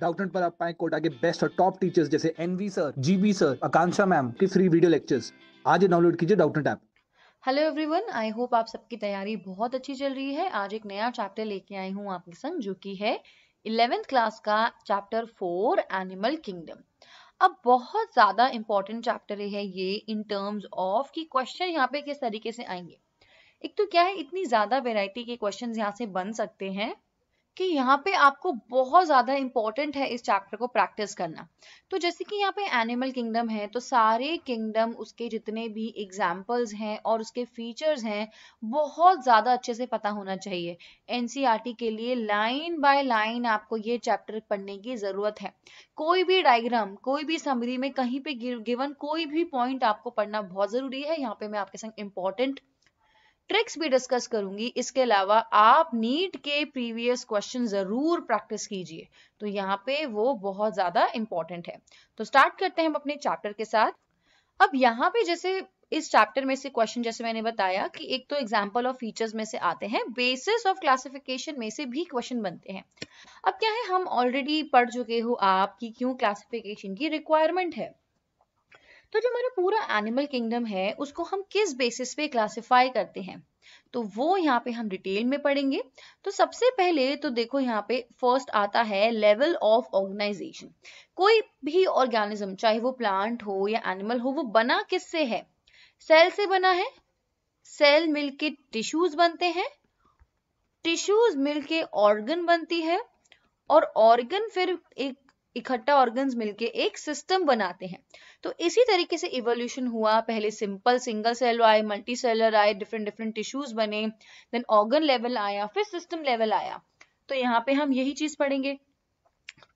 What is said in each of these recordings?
Doubtnut पर आप पाए कोटा के बेस्ट और टॉप टीचर्स जैसे NV sir GB sir Akanksha ma'am के फ्री वीडियो लेक्चर्स आज डाउनलोड कीजिए Doubtnut app hello everyone I hope आप सबकी तैयारी बहुत अच्छी चल रही है आज एक नया चैप्टर लेके आई हूँ आपके संग जो कि है इलेवेंथ क्लास का चैप्टर फोर एनिमल किंगडम अब बहुत ज़्यादा इंपॉर्टेंट चैप्टर है ये इन टर्म्स ऑफ कि क्वेश्चन यहाँ पे किस तरीके से आएंगे एक तो क्या है इतनी ज़्यादा वेराइटी के क्वेश्चन यहाँ से बन सकते हैं कि यहाँ पे आपको बहुत ज़्यादा इंपॉर्टेंट है इस चैप्टर को प्रैक्टिस करना तो जैसे कि यहाँ पे एनिमल किंगडम है तो सारे किंगडम उसके जितने भी एग्जाम्पल्स हैं और उसके फीचर्स हैं बहुत ज़्यादा अच्छे से पता होना चाहिए एनसीईआरटी e के लिए लाइन बाय लाइन आपको ये चैप्टर पढ़ने की ज़रूरत है कोई भी डायग्राम कोई भी समरी में कहीं पे गिवन कोई भी पॉइंट आपको पढ़ना बहुत ज़रूरी है यहाँ पे मैं आपके संग इम्पोर्टेंट ट्रिक्स भी डिस्कस करूंगी इसके अलावा आप नीट के प्रीवियस क्वेश्चन जरूर प्रैक्टिस कीजिए तो यहाँ पे वो बहुत ज्यादा इंपॉर्टेंट है तो स्टार्ट करते हैं हम अपने चैप्टर के साथ अब यहाँ पे जैसे इस चैप्टर में से क्वेश्चन जैसे मैंने बताया कि एक तो एग्जाम्पल ऑफ फीचर्स में से आते हैं बेसिस ऑफ क्लासिफिकेशन में से भी क्वेश्चन बनते हैं अब क्या है हम ऑलरेडी पढ़ चुके हो आप कि क्यों क्लासिफिकेशन की रिक्वायरमेंट है तो जो हमारा पूरा एनिमल किंगडम है उसको हम किस बेसिस पे क्लासिफाई करते हैं तो वो यहाँ पे हम डिटेल में पढ़ेंगे तो सबसे पहले तो देखो यहाँ पे फर्स्ट आता है लेवल ऑफ ऑर्गेनाइजेशन कोई भी ऑर्गेनिज्म चाहे वो प्लांट हो या एनिमल हो वो बना किससे है सेल से बना है सेल मिलके टिश्यूज बनते हैं टिश्यूज मिलके ऑर्गन बनती है और ऑर्गन फिर एक इकट्ठा ऑर्गन्स मिलके एक सिस्टम बनाते हैं तो इसी तरीके से इवोल्यूशन हुआ पहले सिंपल सिंगल सेल आए मल्टी सेलर आए डिफरेंट डिफरेंट टिश्यूज बने देन ऑर्गन लेवल आया फिर सिस्टम लेवल आया तो यहाँ पे हम यही चीज पढ़ेंगे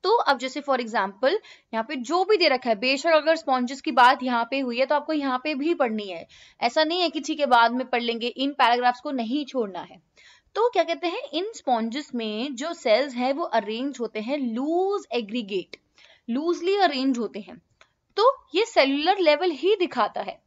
तो अब जैसे फॉर एग्जाम्पल यहाँ पे जो भी दे रखा है बेशक अगर स्पॉन्जेस की बात यहाँ पे हुई है तो आपको यहाँ पे भी पढ़नी है ऐसा नहीं है कि ठीक है बाद में पढ़ लेंगे इन पैराग्राफ्स को नहीं छोड़ना है तो क्या कहते हैं इन स्पॉन्जेस में जो सेल्स हैं वो अरेंज होते हैं लूज एग्रीगेट लूजली अरेंज होते हैं तो ये सेलुलर लेवल ही दिखाता है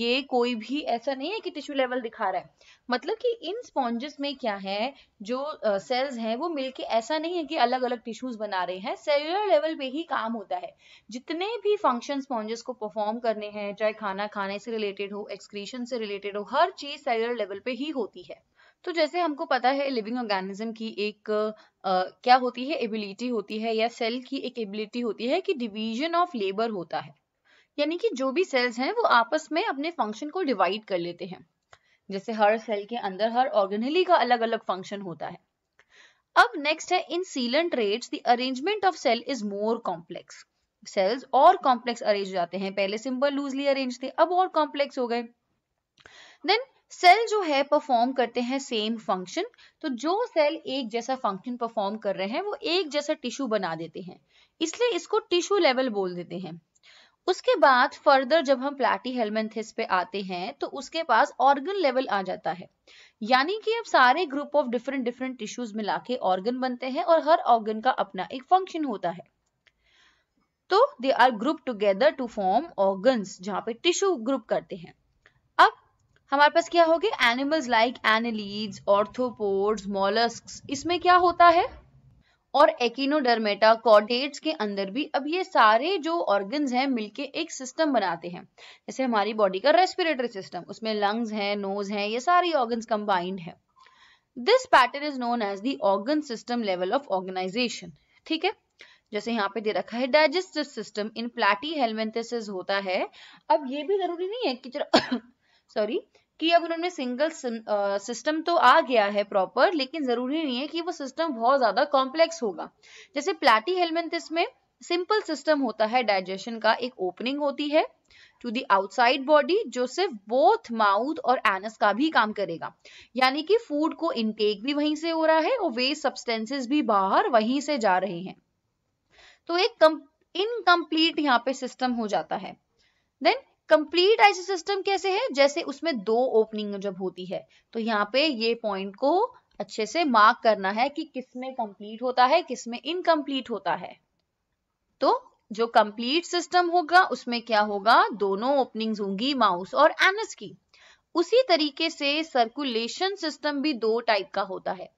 ये कोई भी ऐसा नहीं है कि टिश्यू लेवल दिखा रहा है मतलब कि इन स्पॉन्जेस में क्या है जो सेल्स uh, हैं वो मिलके ऐसा नहीं है कि अलग अलग टिश्यूज बना रहे हैं सेलुलर लेवल पे ही काम होता है जितने भी फंक्शन स्पॉन्जेस को परफॉर्म करने हैं चाहे खाना खाने से रिलेटेड हो एक्सक्रीशन से रिलेटेड हो हर चीज सेलुलर लेवल पे ही होती है तो जैसे हमको पता है लिविंग ऑर्गेनिज्म की एक आ, क्या होती है एबिलिटी होती है या सेल की एक एबिलिटी होती है कि डिवीजन ऑफ लेबर होता है यानी कि जो भी सेल्स हैं वो आपस में अपने फंक्शन को डिवाइड कर लेते हैं जैसे हर सेल के अंदर हर ऑर्गेनली का अलग अलग फंक्शन होता है अब नेक्स्ट है in coelenterates the arrangement of cell is more complex cells और कॉम्प्लेक्स अरेंज जाते हैं पहले सिंपल लूजली अरेंज थे अब और कॉम्प्लेक्स हो गए देन सेल जो है परफॉर्म करते हैं सेम फंक्शन तो जो सेल एक जैसा फंक्शन परफॉर्म कर रहे हैं वो एक जैसा टिश्यू बना देते हैं इसलिए इसको टिश्यू लेवल बोल देते हैं उसके बाद फर्दर जब हम प्लाटी हेलमेंथिस पे आते हैं तो उसके पास ऑर्गन लेवल आ जाता है यानी कि अब सारे group of different different tissues मिला के ऑर्गन बनते हैं और हर ऑर्गन का अपना एक फंक्शन होता है तो they are group together to form organs जहां पे टिश्यू ग्रुप करते हैं हमारे पास क्या होगी animals like annelids arthropods mollusc इसमें क्या होता है और एकिनोडर्मेटा कॉर्डेट्स के अंदर भी अब ये सारे जो ऑर्गन्स हैं मिलके एक सिस्टम बनाते हैं जैसे हमारी बॉडी का रेस्पिरेटरी सिस्टम उसमें लंग्स हैं नोज हैं ये सारे ऑर्गन्स कंबाइंड हैं this pattern is known as the organ system level of organisation ठीक है जैसे यहाँ पे दे रखा है digestive system in platyhelminthes होता है अब ये भी जरूरी नहीं है कि सॉरी कि अब उन्होंने सिंगल सिस्टम तो आ गया है प्रॉपर लेकिन जरूरी नहीं है कि वो सिस्टम बहुत ज्यादा कॉम्प्लेक्स होगा जैसे प्लाटी हेलमेंथिस में सिंपल सिस्टम होता है डाइजेशन का एक ओपनिंग होती है टू दी आउटसाइड बॉडी जो सिर्फ बोथ माउथ और एनस का भी काम करेगा यानी कि फूड को इनटेक भी वहीं से हो रहा है और वेस्ट सब्सटेंसेस भी बाहर वहीं से जा रहे हैं तो एक इनकम्प्लीट यहाँ पे सिस्टम हो जाता है देन कंप्लीट आईसी सिस्टम कैसे है जैसे उसमें दो ओपनिंग जब होती है तो यहाँ पे ये पॉइंट को अच्छे से मार्क करना है कि किसमें कंप्लीट होता है किसमें इनकम्प्लीट होता है तो जो कंप्लीट सिस्टम होगा उसमें क्या होगा दोनों ओपनिंग्स होंगी माउस और एनस की उसी तरीके से सर्कुलेशन सिस्टम भी दो टाइप का होता है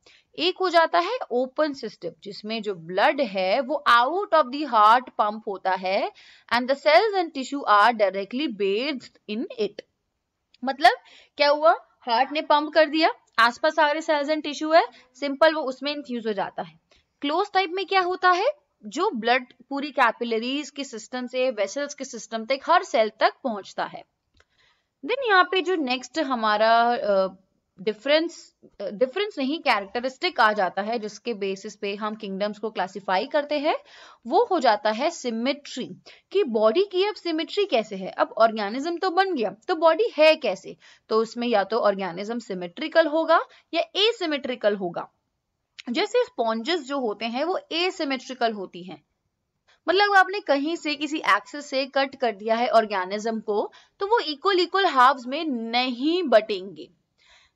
एक हो जाता है ओपन सिस्टम जिसमें जो ब्लड है वो out of the heart pump होता है and the cells and tissue are directly based in it मतलब क्या हुआ हार्ट ने पंप कर दिया आसपास सारे सेल्स एंड टिश्यू है सिंपल वो उसमें इन्फ्यूज हो जाता है क्लोज टाइप में क्या होता है जो ब्लड पूरी कैपिलरीज के सिस्टम से वेसल्स के सिस्टम तक हर सेल तक पहुंचता है देन यहाँ पे जो नेक्स्ट हमारा डिफरेंस डिफरेंस uh, नहीं कैरेक्टरिस्टिक आ जाता है जिसके बेसिस पे हम किंगडम्स को क्लासिफाई करते हैं वो हो जाता है सिमेट्री कि बॉडी की अब सिमेट्री कैसे है अब ऑर्गेनिज्म तो बन गया तो बॉडी है कैसे तो उसमें या तो ऑर्गेनिज्म सिमेट्रिकल होगा या एसिमेट्रिकल होगा जैसे स्पॉन्जेस जो होते हैं वो एसिमेट्रिकल होती हैं मतलब आपने कहीं से किसी एक्सेस से कट कर दिया है ऑर्गेनिज्म को तो वो इक्वल इक्वल हाफ्स में नहीं बटेंगे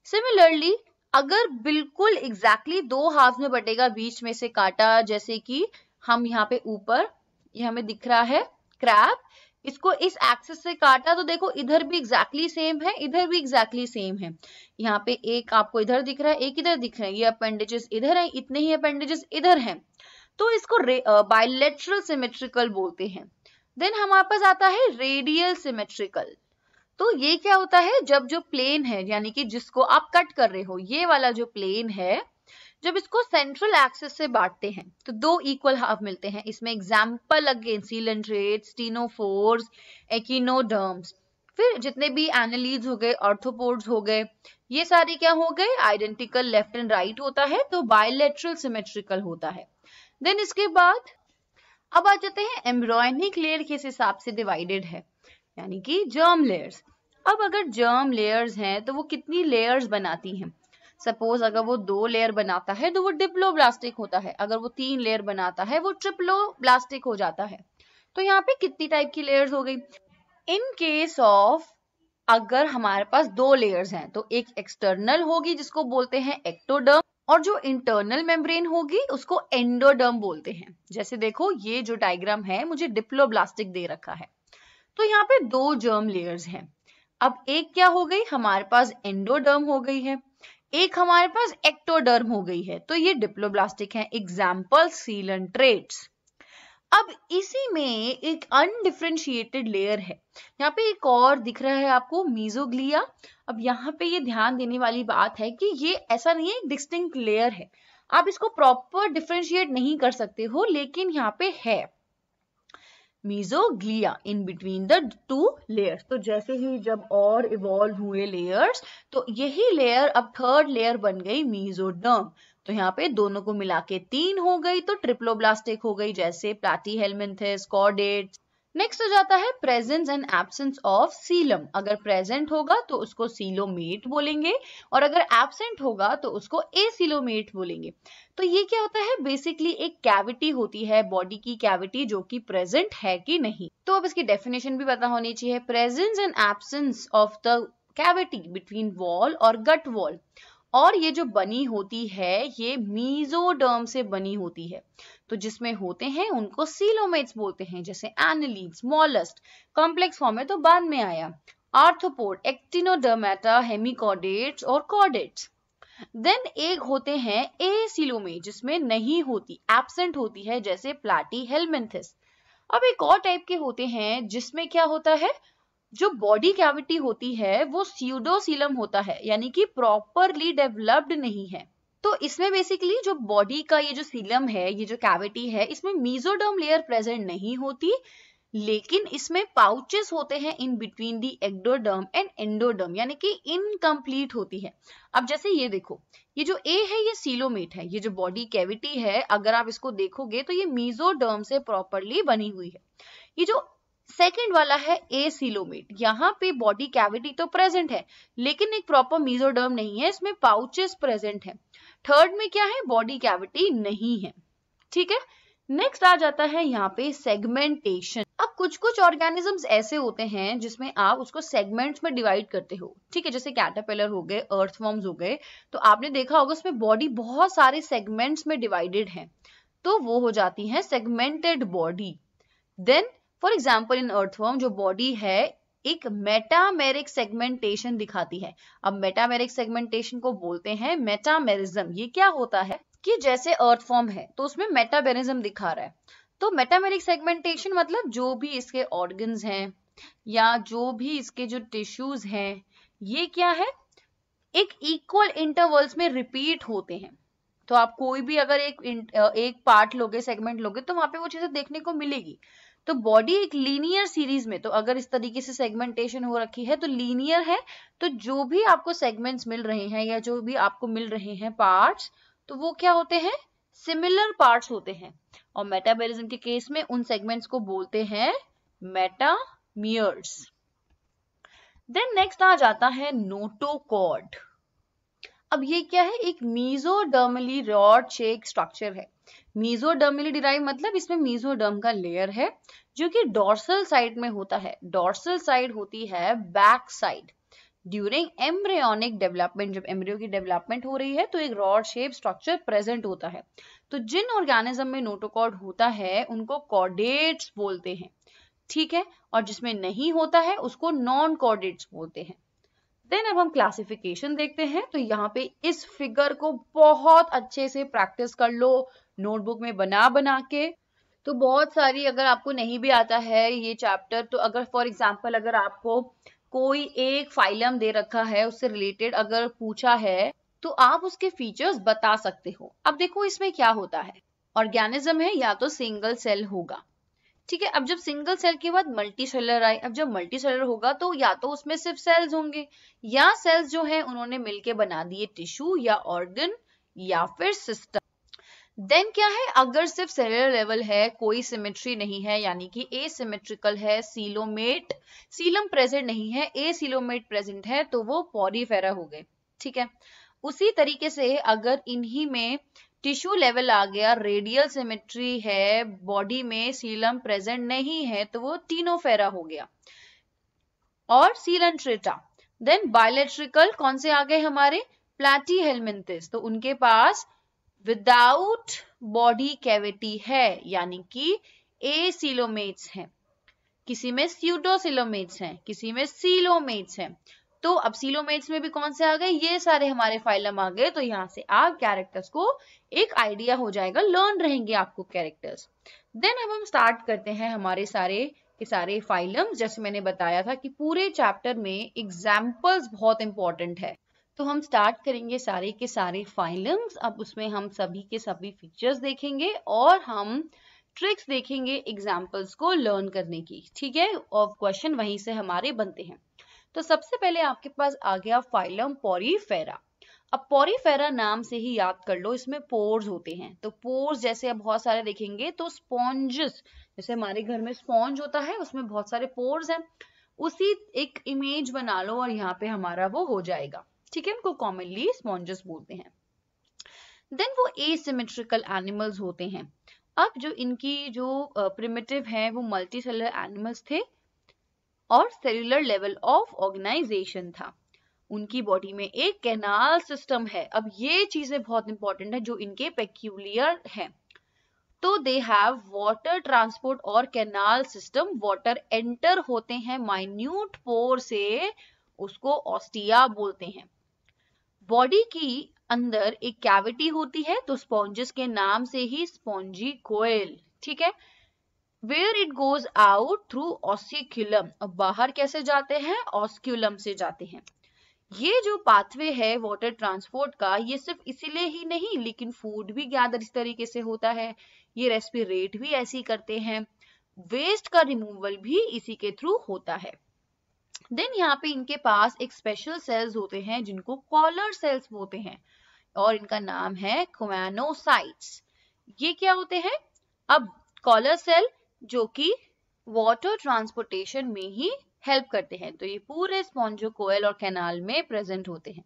सिमिलरली अगर बिल्कुल एग्जैक्टली exactly दो हाफ में बटेगा बीच में से काटा जैसे कि हम यहाँ पे ऊपर ये हमें दिख रहा है क्रैप इसको इस एक्सेस से काटा तो देखो इधर भी एग्जैक्टली exactly सेम है इधर भी एग्जैक्टली exactly सेम है यहाँ पे एक आपको इधर दिख रहा है एक इधर दिख रहा है ये अपेंडेजेस इधर है इतने ही अपेंडेजेस इधर हैं तो इसको बायोलेट्रल सिमेट्रिकल बोलते हैं देन हमारे पास आता है रेडियल सिमेट्रिकल तो ये क्या होता है जब जो प्लेन है यानी कि जिसको आप कट कर रहे हो ये वाला जो प्लेन है जब इसको सेंट्रल एक्सिस से बांटते हैं तो दो इक्वल हाफ मिलते हैं इसमें example again coelenterate ctenophores echinoderms फिर जितने भी एनलीज हो गए ऑर्थोपोर्ड्स हो गए ये सारे क्या हो गए आइडेंटिकल लेफ्ट एंड राइट होता है तो बायोलेट्रल सिमेट्रिकल होता है देन इसके बाद अब आ जाते हैं एम्ब्रॉयनिक लेयर किस हिसाब से डिवाइडेड है यानी कि जर्म लेयर्स अब अगर जर्म लेयर्स हैं तो वो कितनी लेयर्स बनाती हैं सपोज अगर वो दो लेयर बनाता है तो वो डिप्लो ब्लास्टिक होता है अगर वो तीन लेयर बनाता है वो ब्लास्टिक हो जाता है तो यहाँ पे कितनी टाइप की लेयर्स हो गई इन केस ऑफ अगर हमारे पास दो लेयर्स हैं तो एक एक्सटर्नल होगी जिसको बोलते हैं एक्टोडर्म और जो इंटरनल मेम्ब्रेन होगी उसको एंडोडर्म बोलते हैं जैसे देखो ये जो डायग्राम है मुझे डिप्लोब्लास्टिक दे रखा है तो यहाँ पे दो जर्म लेयर्स हैं अब एक क्या हो गई हमारे पास एंडोडर्म हो गई है एक हमारे पास एक्टोडर्म हो गई है तो ये डिप्लोब्लास्टिक है एग्जाम्पल सीलन अब इसी में एक अनडिफ्रेंशिएटेड लेयर है यहाँ पे एक और दिख रहा है आपको मीजोग्लिया अब यहाँ पे ये ध्यान देने वाली बात है कि ये ऐसा नहीं है एक डिस्टिंक्ट लेयर है आप इसको प्रॉपर डिफ्रेंशिएट नहीं कर सकते हो लेकिन यहाँ पे है mesoglea in between the two layers तो जैसे ही जब और इवॉल्व हुए लेयर्स तो यही लेयर अब थर्ड लेयर बन गई मीजोडर्म तो यहाँ पे दोनों को मिला के तीन हो गई तो ट्रिप्लोब्लास्टिक हो गई जैसे प्लाटी हेलमेंथिस कॉर्डेट नेक्स्ट हो जाता है presence and absence of coelom अगर प्रेजेंट होगा तो उसको सीलोमेट बोलेंगे और अगर एबसेंट होगा तो उसको सीलोमेट बोलेंगे तो ये क्या होता है बेसिकली एक कैविटी होती है बॉडी की कैविटी जो कि प्रेजेंट है कि नहीं तो अब इसकी डेफिनेशन भी पता होनी चाहिए presence and absence of the cavity between wall और गट वॉल और ये जो बनी होती है ये मीजोडर्म से बनी होती है तो जिसमें होते हैं उनको सीलोमेट्स बोलते हैं जैसे एनलीड्स मॉलस्ट कॉम्प्लेक्स फॉर्म है तो बाद में आया आर्थोपोड एक्टिनोडर्मेटा हेमिकॉडेट्स और कॉडेट्स देन एक होते हैं ए सीलोमेट जिसमें नहीं होती एबसेंट होती है जैसे प्लाटी हेलमेंथिस अब एक और टाइप के होते हैं जिसमें क्या होता है जो बॉडी कैविटी होती है वो सीडोसीलम होता है यानी कि प्रॉपरली डेवलप्ड नहीं है तो इसमें बेसिकली जो बॉडी का ये जो सीलम है ये जो कैविटी है इसमें मीजोडर्म लेयर प्रेजेंट नहीं होती लेकिन इसमें पाउचेस होते हैं in between the ectoderm and endoderm यानी कि इनकम्प्लीट होती है अब जैसे ये देखो ये जो ए है ये सीलोमेट है ये जो बॉडी कैविटी है अगर आप इसको देखोगे तो ये मीजोडर्म से प्रॉपरली बनी हुई है ये जो सेकेंड वाला है ए सिलोमेट यहाँ पे बॉडी कैविटी तो प्रेजेंट है लेकिन एक प्रॉपर मीजोडर्म नहीं है इसमें पाउचेस प्रेजेंट है थर्ड में क्या है बॉडी कैविटी नहीं है ठीक है नेक्स्ट आ जाता है यहाँ पे सेगमेंटेशन अब कुछ कुछ ऑर्गेनिजम्स ऐसे होते हैं जिसमें आप उसको सेगमेंट्स में डिवाइड करते हो ठीक है जैसे कैटापेलर हो गए अर्थवॉर्म्स हो गए तो आपने देखा होगा उसमें बॉडी बहुत सारे सेगमेंट्स में डिवाइडेड है तो वो हो जाती है segmented body then for example in earthworm जो बॉडी है एक मेटामेरिक सेगमेंटेशन दिखाती है अब मेटामेरिक सेगमेंटेशन को बोलते हैं मेटामेरिज्म ये क्या होता है कि जैसे अर्थ फॉर्म है तो उसमें मेटामेरिज्म दिखा रहा है तो मेटामेरिक सेगमेंटेशन मतलब जो भी इसके ऑर्गन्स हैं या जो भी इसके जो टिश्यूज हैं ये क्या है एक इक्वल इंटरवल्स में रिपीट होते हैं तो आप कोई भी अगर एक एक पार्ट लोगे सेगमेंट लोगे तो वहां पे वो चीजें देखने को मिलेगी तो बॉडी एक लीनियर सीरीज में तो अगर इस तरीके से सेगमेंटेशन हो रखी है तो लीनियर है तो जो भी आपको सेगमेंट्स मिल रहे हैं या जो भी आपको मिल रहे हैं पार्ट्स तो वो क्या होते हैं सिमिलर पार्ट्स होते हैं और मेटाबॉलिज्म के केस में उन सेगमेंट्स को बोलते हैं मेटामियर्स देन नेक्स्ट आ जाता है नोटोकॉड अब ये क्या है एक मीजोडर्मली रॉड शेक स्ट्रक्चर है मीजोडर्मली डिराइव मतलब इसमें मीजोडर्म का लेयर है जो कि डोर्सल साइड में होता है डोर्सल साइड होती है back side during embryonic development जब एम्ब्रियो की डेवलपमेंट हो रही है तो एक रॉड शेप स्ट्रक्चर प्रेजेंट होता है तो जिन ऑर्गेनिज्म में नोटोकॉर्ड होता है उनको कॉर्डेट्स बोलते हैं ठीक है और जिसमें नहीं होता है उसको नॉन कॉर्डेट्स बोलते हैं देन अब हम क्लासिफिकेशन देखते हैं तो यहाँ पे इस फिगर को बहुत अच्छे से प्रैक्टिस कर लो नोटबुक में बना बना के तो बहुत सारी अगर आपको नहीं भी आता है ये चैप्टर तो अगर फॉर एग्जाम्पल अगर आपको कोई एक फाइलम दे रखा है उससे रिलेटेड अगर पूछा है तो आप उसके फीचर्स बता सकते हो अब देखो इसमें क्या होता है ऑर्गेनिज्म है या तो सिंगल सेल होगा ठीक है अब जब सिंगल सेल के बाद मल्टी सेलर आए अब जब मल्टी सेलर होगा तो या तो उसमें सिर्फ सेल्स होंगे या सेल्स जो है उन्होंने मिलके बना दिए टिश्यू या ऑर्गन या फिर सिस्टम देन क्या है अगर सिर्फ सेलर लेवल है कोई सिमेट्री नहीं है यानी कि ए सिमेट्रिकल है सीलोमेट सीलम प्रेजेंट नहीं है ए सीलोमेट प्रेजेंट है तो वो पॉरीफेरा हो गए ठीक है उसी तरीके से अगर इन्हीं में टिश्यू लेवल आ गया रेडियल सिमेट्री है बॉडी में सीलम प्रेजेंट नहीं है तो वो टीनोफेरा हो गया और सीलनट्रेटा देन बायोलेट्रिकल कौन से आ गए हमारे प्लाटी हेलमेंटिस तो उनके पास विदाउट बॉडी कैविटी है यानी कि ए सिलोमेट्स है किसी में स्यूडोसिलोमेट्स हैं किसी में सीलोमेट्स हैं तो अब सीलोमेट्स में भी कौन से आ गए ये सारे हमारे फाइलम आ गए तो यहाँ से आप कैरेक्टर्स को एक आइडिया हो जाएगा लर्न रहेंगे आपको कैरेक्टर्स देन अब हम स्टार्ट करते हैं हमारे सारे के सारे फाइलम्स जैसे मैंने बताया था कि पूरे चैप्टर में एग्जाम्पल्स बहुत इंपॉर्टेंट है तो हम स्टार्ट करेंगे सारे के सारे फाइलम्स अब उसमें हम सभी के सभी फीचर्स देखेंगे और हम ट्रिक्स देखेंगे एग्जाम्पल्स को लर्न करने की ठीक है और क्वेश्चन वहीं से हमारे बनते हैं तो सबसे पहले आपके पास आ गया फाइलम पोरीफेरा अब पॉरीफेरा नाम से ही याद कर लो इसमें पोर्स होते हैं तो पोर्स जैसे अब बहुत सारे देखेंगे तो स्पॉन्जेस जैसे हमारे घर में स्पॉन्ज होता है उसमें बहुत सारे पोर्स हैं उसी एक इमेज बना लो और यहाँ पे हमारा वो हो जाएगा ठीक है इनको कॉमनली स्पॉन्जेस बोलते हैं देन वो एसिमेट्रिकल एनिमल्स होते हैं अब जो इनकी जो प्रिमेटिव है वो मल्टी सेलर एनिमल्स थे और सेलुलर लेवल ऑफ ऑर्गेनाइजेशन था उनकी बॉडी में एक कैनाल सिस्टम है अब ये चीजें बहुत इंपॉर्टेंट है जो इनके पेक्यूलियर है तो दे हैव वाटर ट्रांसपोर्ट और कैनाल सिस्टम वाटर एंटर होते हैं माइन्यूट पोर से उसको ऑस्टिया बोलते हैं बॉडी की अंदर एक कैविटी होती है तो स्पॉन्जेस के नाम से ही स्पॉन्जी कोयल ठीक है where it goes out through osculum अब बाहर कैसे जाते हैं ऑस्क्यूलम से जाते हैं ये जो पाथवे है वाटर ट्रांसपोर्ट का ये सिर्फ इसीलिए ही नहीं लेकिन फूड भी गैदर इस तरीके से होता है ये रेस्पिरेट भी ऐसी करते हैं वेस्ट का रिमूवल भी इसी के थ्रू होता है देन यहाँ पे इनके पास एक स्पेशल सेल्स होते हैं जिनको कॉलर सेल्स बोलते हैं और इनका नाम है क्वेनोसाइट ये क्या होते हैं अब कॉलर सेल जो कि वाटर ट्रांसपोर्टेशन में ही हेल्प करते हैं तो ये पूरे स्पॉन्जो कोयल और कैनाल में प्रेजेंट होते हैं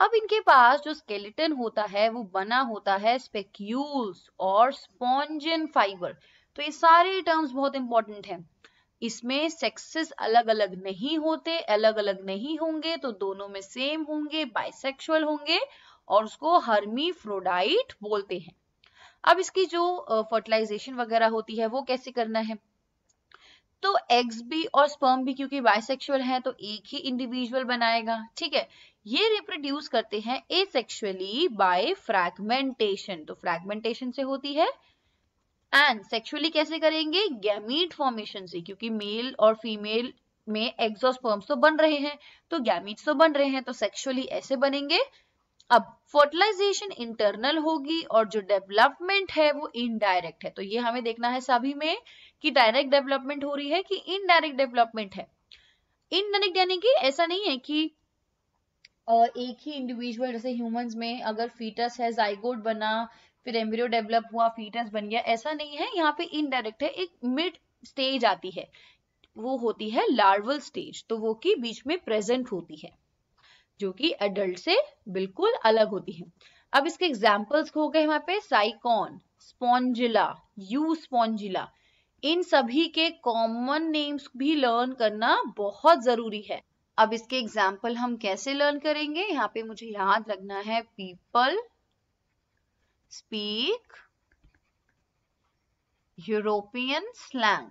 अब इनके पास जो स्केलेटन होता है वो बना होता है स्पेक्यूल्स और स्पॉन्जन फाइबर तो ये सारे टर्म्स बहुत इंपॉर्टेंट हैं इसमें सेक्सेस अलग अलग नहीं होते अलग अलग नहीं होंगे तो दोनों में सेम होंगे बाइसेक्सुअल होंगे और उसको हर्मी फ्रोडाइट बोलते हैं अब इसकी जो फर्टिलाइजेशन वगैरह होती है वो कैसे करना है तो एग्स भी और स्पर्म भी क्योंकि बाइसेक्सुअल हैं तो एक ही इंडिविजुअल बनाएगा ठीक है ये रिप्रोड्यूस करते हैं एसेक्सुअली बाय फ्रैगमेंटेशन तो फ्रैगमेंटेशन से होती है एंड सेक्सुअली कैसे करेंगे गैमीट फॉर्मेशन से क्योंकि मेल और फीमेल में एक्सोस्पर्म्स तो बन रहे हैं तो गैमीट्स तो बन रहे हैं तो सेक्सुअली ऐसे बनेंगे अब फर्टिलाइजेशन इंटरनल होगी और जो डेवलपमेंट है वो इनडायरेक्ट है तो ये हमें देखना है सभी में कि डायरेक्ट डेवलपमेंट हो रही है कि इनडायरेक्ट डेवलपमेंट है इनडायरेक्ट यानी कि ऐसा नहीं है कि एक ही इंडिविजुअल जैसे ह्यूमंस में अगर फीटस है जाइगोड बना फिर एम्ब्रियो डेवलप हुआ फीटस बन गया ऐसा नहीं है यहाँ पे इनडायरेक्ट है एक मिड स्टेज आती है वो होती है लार्वल स्टेज तो वो की बीच में प्रेजेंट होती है जो कि एडल्ट से बिल्कुल अलग होती है अब इसके एग्जाम्पल्स हो गए वहां पे साइकॉन स्पॉन्जिला यू स्पॉन्जिला इन सभी के कॉमन नेम्स भी लर्न करना बहुत जरूरी है अब इसके एग्जाम्पल हम कैसे लर्न करेंगे यहाँ पे मुझे याद रखना है पीपल speak European slang.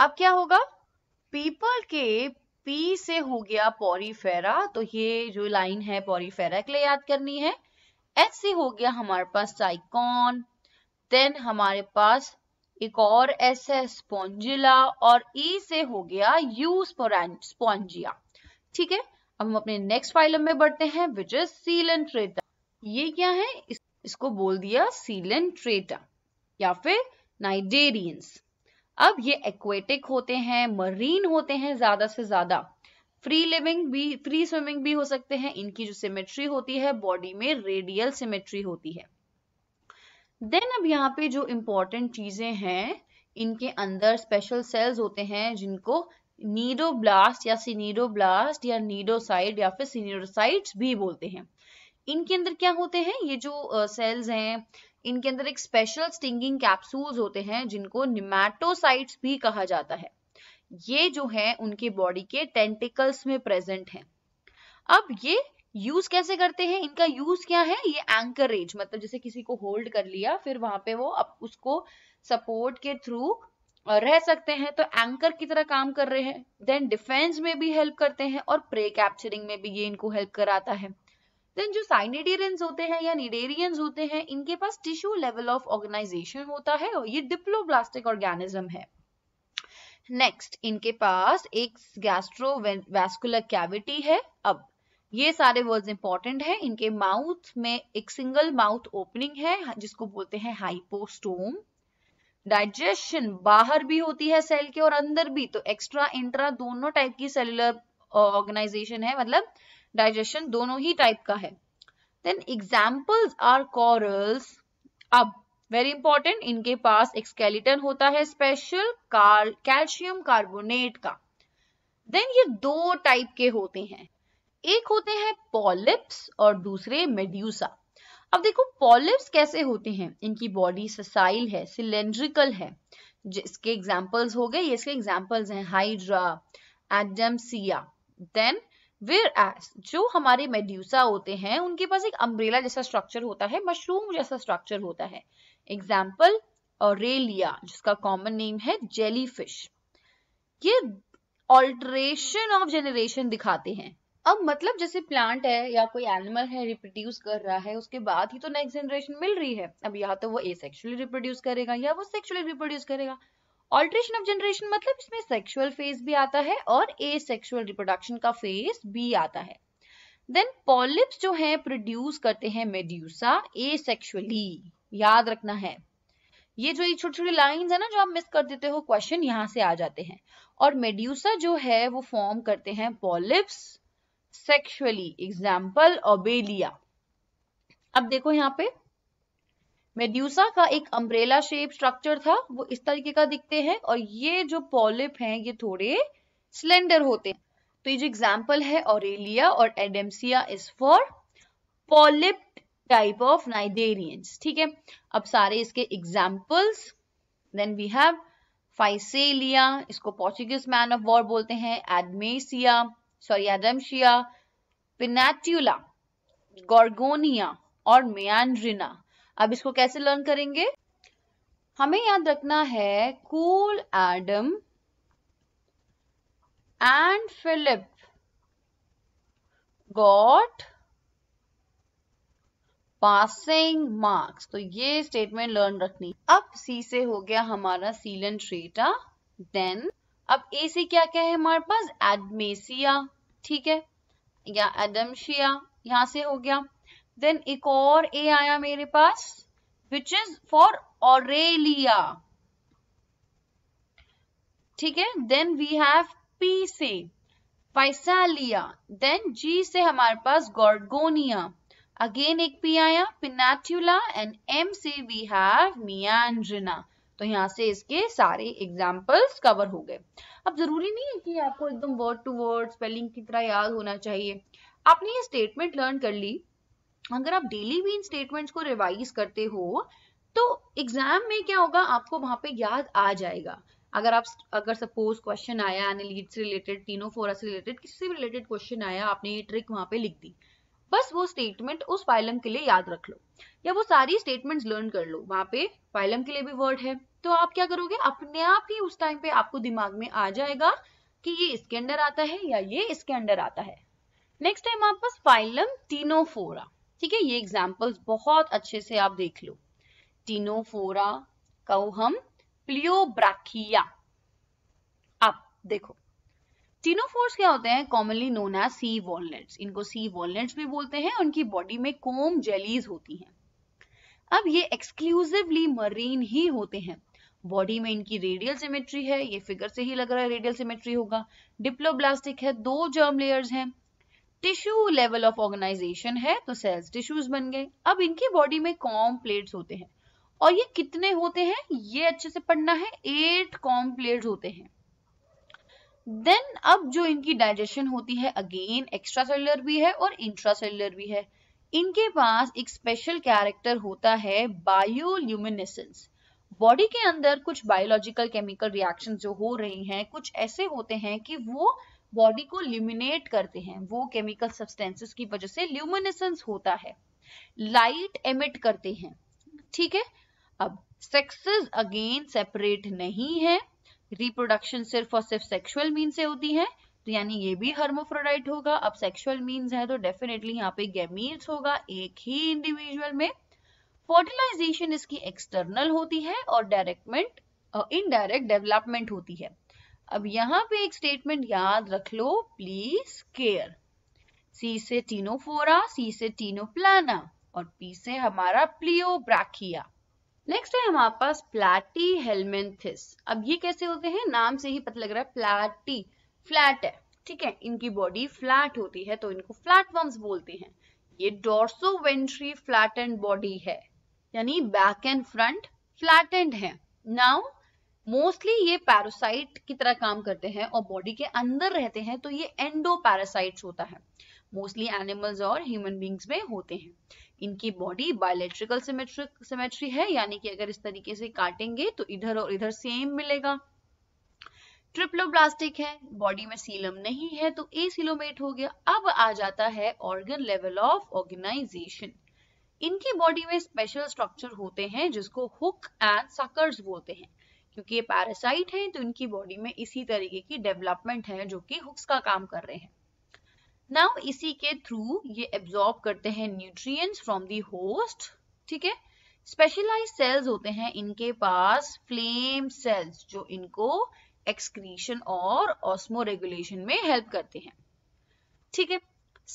अब क्या होगा People के P से हो गया पॉरीफेरा तो ये जो लाइन है पॉरीफेरा के लिए याद करनी है एच से हो गया हमारे पास साइकॉन देन हमारे पास एक और एस है स्पॉन्जिला और ई e से हो गया यू स्पॉन्जिया ठीक है अब हम अपने नेक्स्ट फाइलम में बढ़ते हैं which is coelenterata ये क्या है इस, इसको बोल दिया सीलन ट्रेटा या फिर नाइजेरियंस अब ये एक्वेटिक होते हैं मरीन होते हैं ज्यादा से ज्यादा फ्री लिविंग भी फ्री स्विमिंग भी हो सकते हैं इनकी जो सिमेट्री होती है बॉडी में रेडियल सिमेट्री होती है देन अब यहाँ पे जो इम्पोर्टेंट चीजें हैं इनके अंदर स्पेशल सेल्स होते हैं जिनको नीडोब्लास्ट या सिनीडोब्लास्ट या नीडोसाइड या फिर सिनीडोसाइट्स भी बोलते हैं इनके अंदर क्या होते हैं ये जो सेल्स uh, हैं इनके अंदर एक स्पेशल स्टिंगिंग कैप्सूल्स होते हैं जिनको निमेटोसाइट्स भी कहा जाता है ये जो है उनके बॉडी के टेंटिकल्स में प्रेजेंट हैं अब ये यूज कैसे करते हैं इनका यूज क्या है ये एंकरेज मतलब जैसे किसी को होल्ड कर लिया फिर वहां पे वो अब उसको सपोर्ट के थ्रू रह सकते हैं तो एंकर की तरह काम कर रहे हैं देन डिफेंस में भी हेल्प करते हैं और प्रे कैप्चरिंग में भी ये इनको हेल्प कराता है देन जो साइनेडेरियंस होते हैं या निडेरियंस होते हैं इनके पास टिश्यू लेवल ऑफ ऑर्गेनाइजेशन होता है और ये डिप्लोब्लास्टिक ऑर्गेनिज्म है नेक्स्ट इनके पास एक गैस्ट्रोवैस्कुलर कैविटी है अब ये सारे वर्ड्स इंपॉर्टेंट हैं इनके माउथ में एक सिंगल माउथ ओपनिंग है जिसको बोलते हैं हाइपोस्टोम डाइजेशन बाहर भी होती है सेल के और अंदर भी तो एक्स्ट्रा इंट्रा दोनों टाइप की सेलुलर ऑर्गेनाइजेशन uh, है मतलब डाइजेशन दोनों ही टाइप का है देन एग्जाम्पल्स आर कॉरल्स अब वेरी इंपॉर्टेंट इनके पास एक स्केलेटन होता है स्पेशल कैल्शियम कार्बोनेट का देन ये दो टाइप के होते हैं एक होते हैं पॉलिप्स और दूसरे मेड्यूसा अब देखो पॉलिप्स कैसे होते हैं इनकी बॉडी ससाइल है सिलेंड्रिकल है जिसके एग्जाम्पल्स हो गए इसके एग्जाम्पल्स हैं hydra adamsia then whereas जो हमारे मेड्यूसा होते हैं उनके पास एक अम्ब्रेला जैसा स्ट्रक्चर होता है मशरूम जैसा स्ट्रक्चर होता है एग्जाम्पल ऑरेलिया जिसका कॉमन नेम है जेली फिश ये ऑल्ट्रेशन ऑफ जेनरेशन दिखाते हैं अब मतलब जैसे प्लांट है या कोई एनिमल है रिप्रोड्यूस कर रहा है उसके बाद ही तो नेक्स्ट जनरेशन मिल रही है अब या तो वो एसेक्सुअली रिप्रोड्यूस करेगा या वो सेक्सुअली रिप्रोड्यूस करेगा ऑल्ट्रेशन ऑफ जनरेशन मतलब इसमें सेक्सुअल फेज भी आता है और ए सेक्सुअल रिप्रोडक्शन का फेज भी आता है देन पॉलिप्स जो है प्रोड्यूस करते हैं मेड्यूसा ए सेक्सुअली याद रखना है ये जो ये छोटी छोटी लाइन है ना जो आप मिस कर देते हो क्वेश्चन यहाँ से आ जाते हैं और मेड्यूसा जो है वो फॉर्म करते हैं पॉलिप्स सेक्सुअली एग्जाम्पल ओबेलिया अब देखो यहाँ पे मेड्यूसा का एक अम्ब्रेला शेप स्ट्रक्चर था वो इस तरीके का दिखते हैं और ये जो पॉलिप हैं ये थोड़े स्लेंडर होते हैं तो ये जो एग्जाम्पल है ऑरेलिया और adamsia is for polyp type of cnidarians ठीक है अब सारे इसके examples then we have physalia इसको पोर्चुगीज मैन ऑफ वॉर बोलते हैं एडमेसिया सॉरी एडमशिया पिनाट्यूला गोरगोनिया और मियान्ड्रिना अब इसको कैसे लर्न करेंगे हमें याद रखना है cool Adam and Philip got passing marks तो ये स्टेटमेंट लर्न रखनी अब सी से हो गया हमारा सीलन ट्रेटा देन अब ए से क्या क्या है हमारे पास एडमेसिया ठीक है या एडमशिया यहां से हो गया देन एक और ए आया मेरे पास विच इज फॉर ऑरेलिया ठीक है देन वी हैव पी से पाइसालिया देन जी से हमारे पास गोर्गोनिया अगेन एक पी आया पिनाट्यूला एंड एम से वी हैव मियांड्रिना तो यहाँ से इसके सारे एग्जाम्पल्स कवर हो गए अब जरूरी नहीं है कि आपको एकदम वर्ड टू वर्ड स्पेलिंग की तरह याद होना चाहिए आपने ये स्टेटमेंट लर्न कर ली अगर आप डेली भी इन स्टेटमेंट्स को रिवाइज करते हो तो एग्जाम में क्या होगा आपको वहां पे याद आ जाएगा अगर आप अगर सपोज क्वेश्चन आया एनालीड रिलेटेड रिलेटेड फोरा से रिलेटेड किसी से रिलेटेड क्वेश्चन आया आपने ये ट्रिक वहां पे लिख दी बस वो स्टेटमेंट उस फाइलम के लिए याद रख लो या वो सारी स्टेटमेंट्स लर्न कर लो वहां पे फाइलम के लिए भी वर्ड है तो आप क्या करोगे अपने आप ही उस टाइम पे आपको दिमाग में आ जाएगा कि ये इसके अंडर आता है या ये इसके अंडर आता है नेक्स्ट टाइम आप बस फाइलम तीनोफोरा ठीक है ये एग्जाम्पल्स बहुत अच्छे से आप देख लो टीनोफोरा कौहम प्लियोब्राखिया आप देखो टीनोफोर्स क्या होते हैं commonly known as sea walnuts इनको सी वॉलनेट्स भी बोलते हैं उनकी बॉडी में कोम जेलीज होती हैं अब ये एक्सक्लूसिवली मरीन ही होते हैं बॉडी में इनकी रेडियल सिमेट्री है ये फिगर से ही लग रहा है रेडियल सिमेट्री होगा डिप्लोब्लास्टिक है दो जर्म लेयर्स हैं टिश्यू लेवल ऑफ ऑर्गेनाइजेशन है तो सेल्स टिश्यूज बन गए अब इनकी बॉडी में प्लेट्स होते हैं और ये कितने होते हैं ये अच्छे से पढ़ना है एट कॉम प्लेट्स होते हैं देन अब जो इनकी डाइजेशन होती है अगेन एक्स्ट्रा सेलुलर भी है और इंट्रा सेलर भी है इनके पास एक स्पेशल कैरेक्टर होता है बायोल्यूमिनेसेंस बॉडी के अंदर कुछ बायोलॉजिकल केमिकल रिएक्शन जो हो रही हैं कुछ ऐसे होते हैं कि वो बॉडी को ल्यूमिनेट करते हैं वो केमिकल सब्सटेंसेस की वजह से ल्यूमिनेसेंस होता है लाइट एमिट करते हैं ठीक है अब सेक्सेस अगेन सेपरेट नहीं है रिप्रोडक्शन सिर्फ और सिर्फ सेक्सुअल मीन से होती है तो यानी ये भी हर्मोफ्रोडाइट होगा अब सेक्सुअल मीन्स है तो डेफिनेटली यहाँ पे गेमीट्स होगा एक ही इंडिविजुअल में फर्टिलाइजेशन इसकी एक्सटर्नल होती है और डायरेक्टमेंट इनडायरेक्ट डेवलपमेंट होती है अब यहाँ पे एक स्टेटमेंट याद रख लो प्लीज केयर सी से टीनोफोरा सी से टीनोप्लाना और पी से हमारा प्लियोब्राखिया नेक्स्ट है हमारे पास प्लाटी हेलमेंथिस अब ये कैसे होते हैं नाम से ही पता लग रहा है प्लाटी फ्लैट है ठीक है इनकी बॉडी फ्लैट होती है तो इनको फ्लैट वर्म्स बोलते हैं ये डोर्सो वेंट्री फ्लैटेंड बॉडी है यानी बैक एंड फ्रंट फ्लैटेंड है नाउ मोस्टली ये पैरासाइट की तरह काम करते हैं और बॉडी के अंदर रहते हैं तो ये एंडो पैरासाइट होता है मोस्टली एनिमल्स और ह्यूमन बींग्स में होते हैं इनकी बॉडी बायोलेट्रिकल सिमेट्रिक सिमेट्री है यानी कि अगर इस तरीके से काटेंगे तो इधर और इधर सेम मिलेगा ट्रिप्लोब्लास्टिक है बॉडी में सीलम नहीं है तो ए सीलोमेट हो गया अब आ जाता है ऑर्गन लेवल ऑफ ऑर्गेनाइजेशन इनकी बॉडी में स्पेशल स्ट्रक्चर होते हैं जिसको हुक एंड सकर्स बोलते हैं क्योंकि ये पैरासाइट हैं तो इनकी बॉडी में इसी तरीके की डेवलपमेंट है जो कि हुक्स का काम कर रहे हैं नाउ इसी के थ्रू ये एब्जॉर्ब करते हैं न्यूट्रिएंट्स फ्रॉम दी होस्ट ठीक है स्पेशलाइज सेल्स होते हैं इनके पास फ्लेम सेल्स जो इनको एक्सक्रीशन और ऑस्मो रेगुलेशन में हेल्प करते हैं ठीक है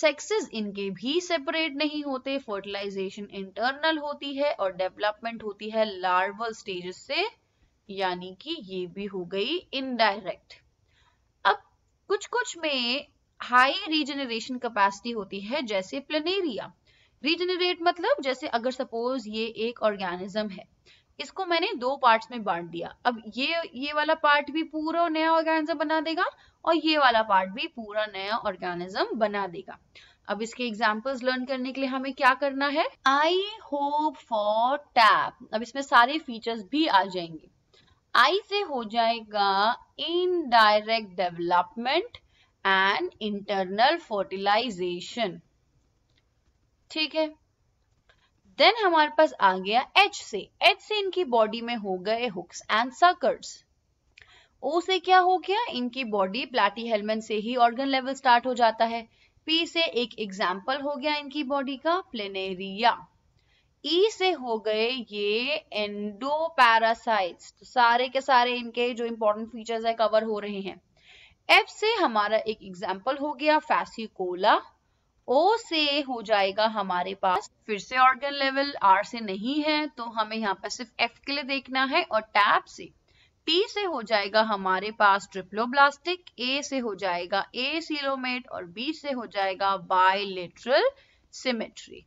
सेक्सेस इनके भी सेपरेट नहीं होते फर्टिलाइजेशन इंटरनल होती है और डेवलपमेंट होती है लार्वल स्टेजेस से यानी कि ये भी हो गई इनडायरेक्ट अब कुछ कुछ में हाई रीजनरेशन कैपेसिटी होती है जैसे प्लेनेरिया रीजनरेट मतलब जैसे अगर सपोज ये एक ऑर्गेनिज्म है इसको मैंने दो पार्ट्स में बांट दिया अब ये ये वाला पार्ट भी पूरा नया ऑर्गेनिज्म बना देगा और ये वाला पार्ट भी पूरा नया ऑर्गेनिज्म बना देगा अब इसके एग्जाम्पल्स लर्न करने के लिए हमें क्या करना है आई होप फॉर टैप अब इसमें सारे फीचर्स भी आ जाएंगे आई से हो जाएगा indirect development and internal fertilisation ठीक है देन हमारे पास आ गया एच से एच से इनकी बॉडी में हो गए हुक्स एंड सकर्स ओ से क्या हो गया इनकी बॉडी प्लाटी हेलमेन से ही ऑर्गन लेवल स्टार्ट हो जाता है पी से एक एग्जाम्पल हो गया इनकी बॉडी का प्लेनेरिया ई e से हो गए ये एंडो पैरासाइट्स तो सारे के सारे इनके जो इंपॉर्टेंट फीचर्स है कवर हो रहे हैं एफ से हमारा एक एग्जाम्पल हो गया फैसिकोला ओ से हो जाएगा हमारे पास फिर से ऑर्गन लेवल आर से नहीं है तो हमें यहाँ पर सिर्फ एफ के लिए देखना है और टैप से टी से हो जाएगा हमारे पास ट्रिप्लोब्लास्टिक ए से हो जाएगा ए सीलोमेट और बी से हो जाएगा बायोलेटरल सिमेट्री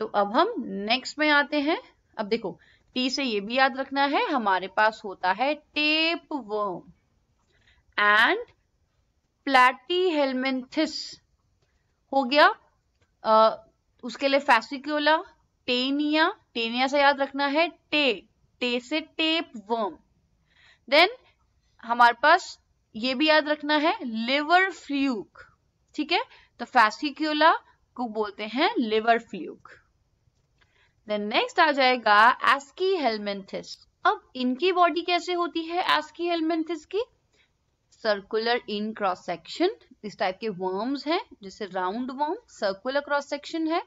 तो अब हम नेक्स्ट में आते हैं अब देखो टी से ये भी याद रखना है हमारे पास होता है tapeworm and platyhelminthes हो गया आ, उसके लिए फैसिक्यूला टेनिया टेनिया से याद रखना है टे टे से टेप वर्म देन हमारे पास ये भी याद रखना है लिवर फ्लूक ठीक है तो फैसिक्यूला को बोलते हैं लिवर फ्लूक देन नेक्स्ट आ जाएगा एस्की हेलमेंथिस अब इनकी बॉडी कैसे होती है एस्की हेलमेंथिस की सर्कुलर इन क्रॉस सेक्शन इस टाइप के वर्म्स हैं जैसे roundworm circular cross section है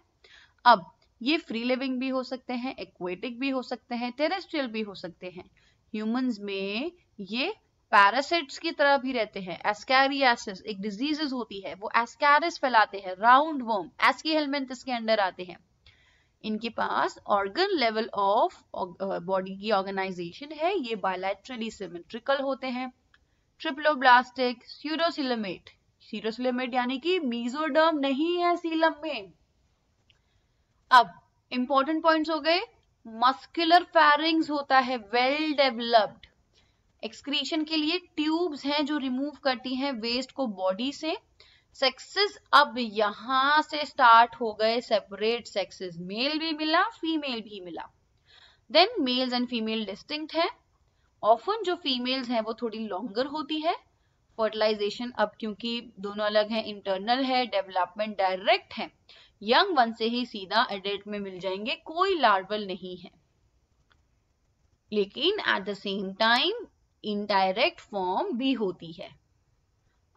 अब ये फ्री लिविंग भी हो सकते हैं एक्वेटिक भी हो सकते हैं टेरेस्ट्रियल भी हो सकते हैं ह्यूमंस में ये पैरासिट्स की तरह भी रहते हैं एस्कैरियासिस एक डिजीजेस होती है वो एस्कैरिस फैलाते हैं राउंड वर्म एस्की हेलमेंथिस के अंडर आते हैं इनके पास ऑर्गन लेवल ऑफ बॉडी की ऑर्गेनाइजेशन है ये बायोलैट्रली सिमेट्रिकल होते हैं ट्रिप्लोब्लास्टिक सीरोसिलेमेट सीरोसिलेमेट यानी कि मीजोडर्म नहीं है सीलम में अब इंपॉर्टेंट पॉइंट्स हो गए मस्कुलर फैरिंग्स होता है वेल डेवलप्ड एक्सक्रीशन के लिए ट्यूब्स हैं जो रिमूव करती हैं वेस्ट को बॉडी से सेक्सेस अब यहां से स्टार्ट हो गए सेपरेट सेक्सेस मेल भी मिला फीमेल भी मिला then males and female distinct है ऑफन जो फीमेल्स हैं वो थोड़ी लॉन्गर होती है फर्टिलाइजेशन अब क्योंकि दोनों अलग हैं इंटरनल है डेवलपमेंट डायरेक्ट है यंग वन से ही सीधा एडल्ट में मिल जाएंगे कोई लार्वल नहीं है लेकिन at the same time indirect form भी होती है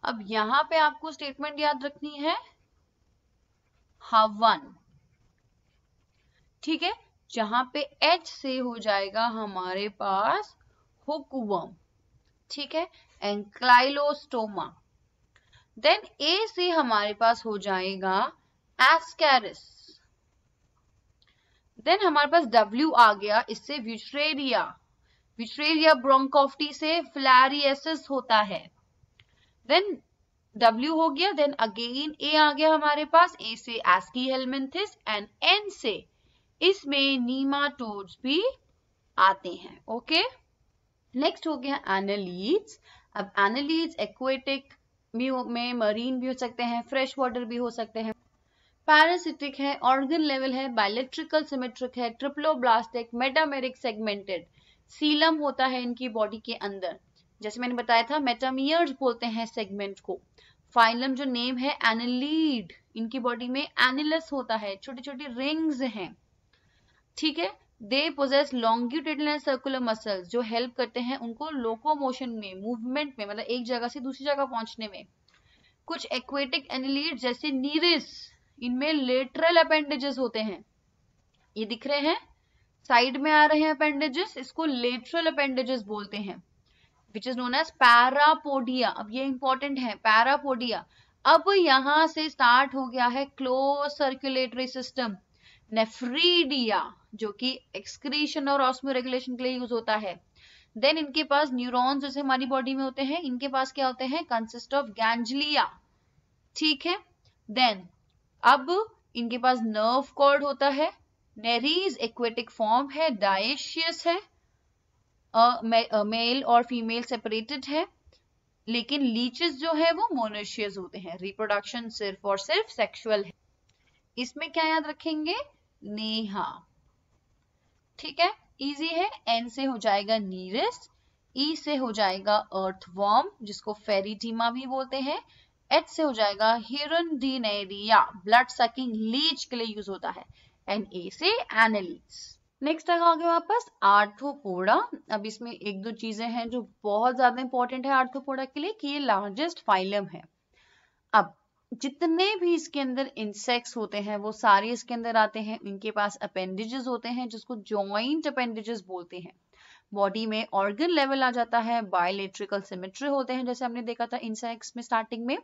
अब यहां पे आपको स्टेटमेंट याद रखनी है हवन ठीक है जहां पे एच से हो जाएगा हमारे पास हुकुवम ठीक है एंक्लाइलोस्टोमा देन ए से हमारे पास हो जाएगा एस्कैरिस देन हमारे पास डब्ल्यू आ गया इससे विट्रेरिया विट्रेरिया ब्रोंकोफ्टी से फ्लैरियसिस होता है देन W हो गया देन अगेन A आ गया हमारे पास A से एसकी हेलमेंथिस एंड N से इसमें नीमाटोड्स भी आते हैं ओके नेक्स्ट हो गया एनालीड्स अब एनलीज एक्वेटिक में मरीन भी हो सकते हैं फ्रेश वाटर भी हो सकते हैं पैरासिटिक है ऑर्गन लेवल है बायोलेट्रिकल सिमेट्रिक है ट्रिप्लोब्लास्टिक मेटामेरिक सेगमेंटेड सीलम होता है इनकी बॉडी के अंदर जैसे मैंने बताया था मेटामियर्स बोलते हैं सेगमेंट को फाइलम जो नेम है एनिलीड इनकी बॉडी में एनिलस होता है छोटी छोटी रिंग्स हैं ठीक है they possess longitudinal and circular muscle जो हेल्प करते हैं उनको लोकोमोशन में मूवमेंट में मतलब एक जगह से दूसरी जगह पहुंचने में कुछ एक्वेटिक एनिलीड जैसे नीरिस इनमें लेटरल अपेंडेजेस होते हैं ये दिख रहे हैं साइड में आ रहे हैं अपेंडेजेस इसको लेटरल अपेंडेजेस बोलते हैं which is known as parapodia अब ये इंपॉर्टेंट है पैरापोडिया अब यहां से स्टार्ट हो गया है क्लोज सर्कुलेटरी सिस्टम नेफ्रीडिया जो कि एक्सक्रीशन और ऑस्मो रेगुलेशन के लिए यूज होता है देन इनके पास न्यूरॉन्स जैसे हमारी बॉडी में होते हैं इनके पास क्या होते हैं कंसिस्ट ऑफ गैंजलिया ठीक है देन अब इनके पास नर्व कॉर्ड होता है नेरीज एक्वेटिक फॉर्म है डाइशियस है मेल और फीमेल सेपरेटेड है लेकिन लीचेस जो है वो मोनोशियस होते हैं रिप्रोडक्शन सिर्फ और सिर्फ सेक्सुअल है इसमें क्या याद रखेंगे नेहा ठीक है इजी है एन से हो जाएगा नीरेस्ट ई e से हो जाएगा अर्थ वॉर्म जिसको फेरीटीमा भी बोलते हैं एच से हो जाएगा हिरन डीनेरिया ब्लड सकिंग लीच के लिए यूज होता है एन ए से एनालीस नेक्स्ट आ आगे वापस आर्थोपोडा अब इसमें एक दो चीजें हैं जो बहुत ज्यादा इंपॉर्टेंट है आर्थोपोडा के लिए कि ये लार्जेस्ट फाइलम है अब जितने भी इसके अंदर इंसेक्ट्स होते हैं वो सारे इसके अंदर आते हैं इनके पास अपेंडिजेस होते हैं जिसको ज्वाइंट अपेंडिजेस बोलते हैं बॉडी में ऑर्गन लेवल आ जाता है बायोलेट्रिकल सिमेट्री होते हैं जैसे हमने देखा था इंसेक्ट्स में स्टार्टिंग में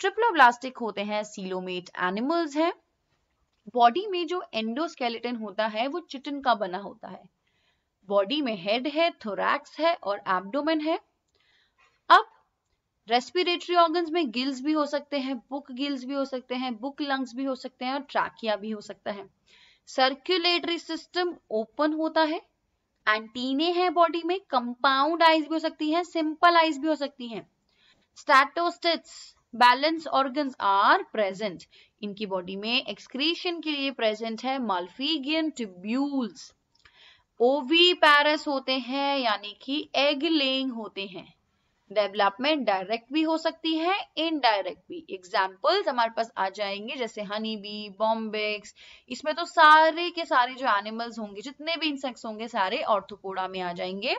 ट्रिप्लोब्लास्टिक होते हैं सीलोमेट एनिमल्स हैं बॉडी में जो एंडोस्केलेटन होता है वो चिटिन का बना होता है बॉडी में हेड है थोरैक्स है और एब्डोमेन है अब रेस्पिरेटरी ऑर्गन्स में गिल्स भी हो सकते हैं बुक गिल्स भी हो सकते हैं बुक लंग्स भी हो सकते हैं और ट्राकिया भी हो सकता है सर्कुलेटरी सिस्टम ओपन होता है एंटीने हैं बॉडी में कंपाउंड आइज भी हो सकती हैं सिंपल आइज भी हो सकती हैं statocysts balance organs are present इनकी बॉडी में एक्सक्रीशन के लिए प्रेजेंट है मालफीगियन ट्यूब्यूल्स ओवी पैरस होते हैं यानी कि एग लेइंग होते हैं डेवलपमेंट डायरेक्ट भी हो सकती है इनडायरेक्ट भी एग्जाम्पल्स हमारे पास आ जाएंगे जैसे हनी बी बॉम्बेक्स इसमें तो सारे के सारे जो एनिमल्स होंगे जितने भी इंसेक्ट्स होंगे सारे ऑर्थोपोडा में आ जाएंगे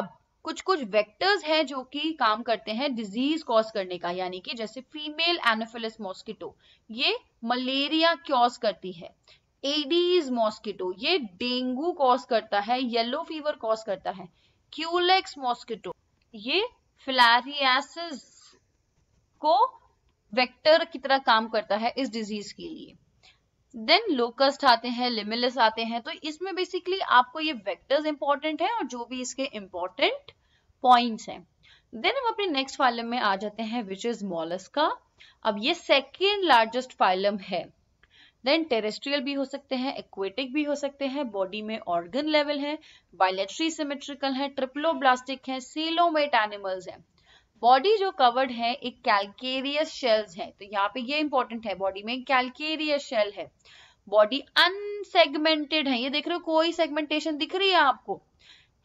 अब कुछ कुछ वेक्टर्स हैं जो कि काम करते हैं डिजीज कॉज करने का यानी कि जैसे फीमेल एनोफिलिस मॉस्किटो ये मलेरिया क्योज करती है एडीज मॉस्किटो ये डेंगू कॉज करता है येलो फीवर कॉज करता है क्यूलेक्स मॉस्किटो ये फिलारियासिस को वेक्टर की तरह काम करता है इस डिजीज के लिए देन लोकस्ट आते हैं लिमिलस आते हैं तो इसमें बेसिकली आपको ये वेक्टर्स इंपॉर्टेंट है और जो भी इसके इंपॉर्टेंट पॉइंट है देन हम अपने नेक्स्ट फाइलम में आ जाते हैं विच इज मोलस्का अब ये सेकेंड लार्जेस्ट फाइलम है देन टेरेस्ट्रियल भी हो सकते हैं एक्वेटिक भी हो सकते हैं बॉडी में ऑर्गन लेवल है बायोलेट्री सिमेट्रिकल है ट्रिपलो ब्लास्टिक है सीलोमेट एनिमल्स है बॉडी जो कवर्ड है एक कैलकेरियस शेल्स है तो यहाँ पे ये इंपॉर्टेंट है बॉडी में कैलकेरियस शेल है बॉडी अनसेगमेंटेड है ये देख रहे हो कोई सेगमेंटेशन दिख रही है आपको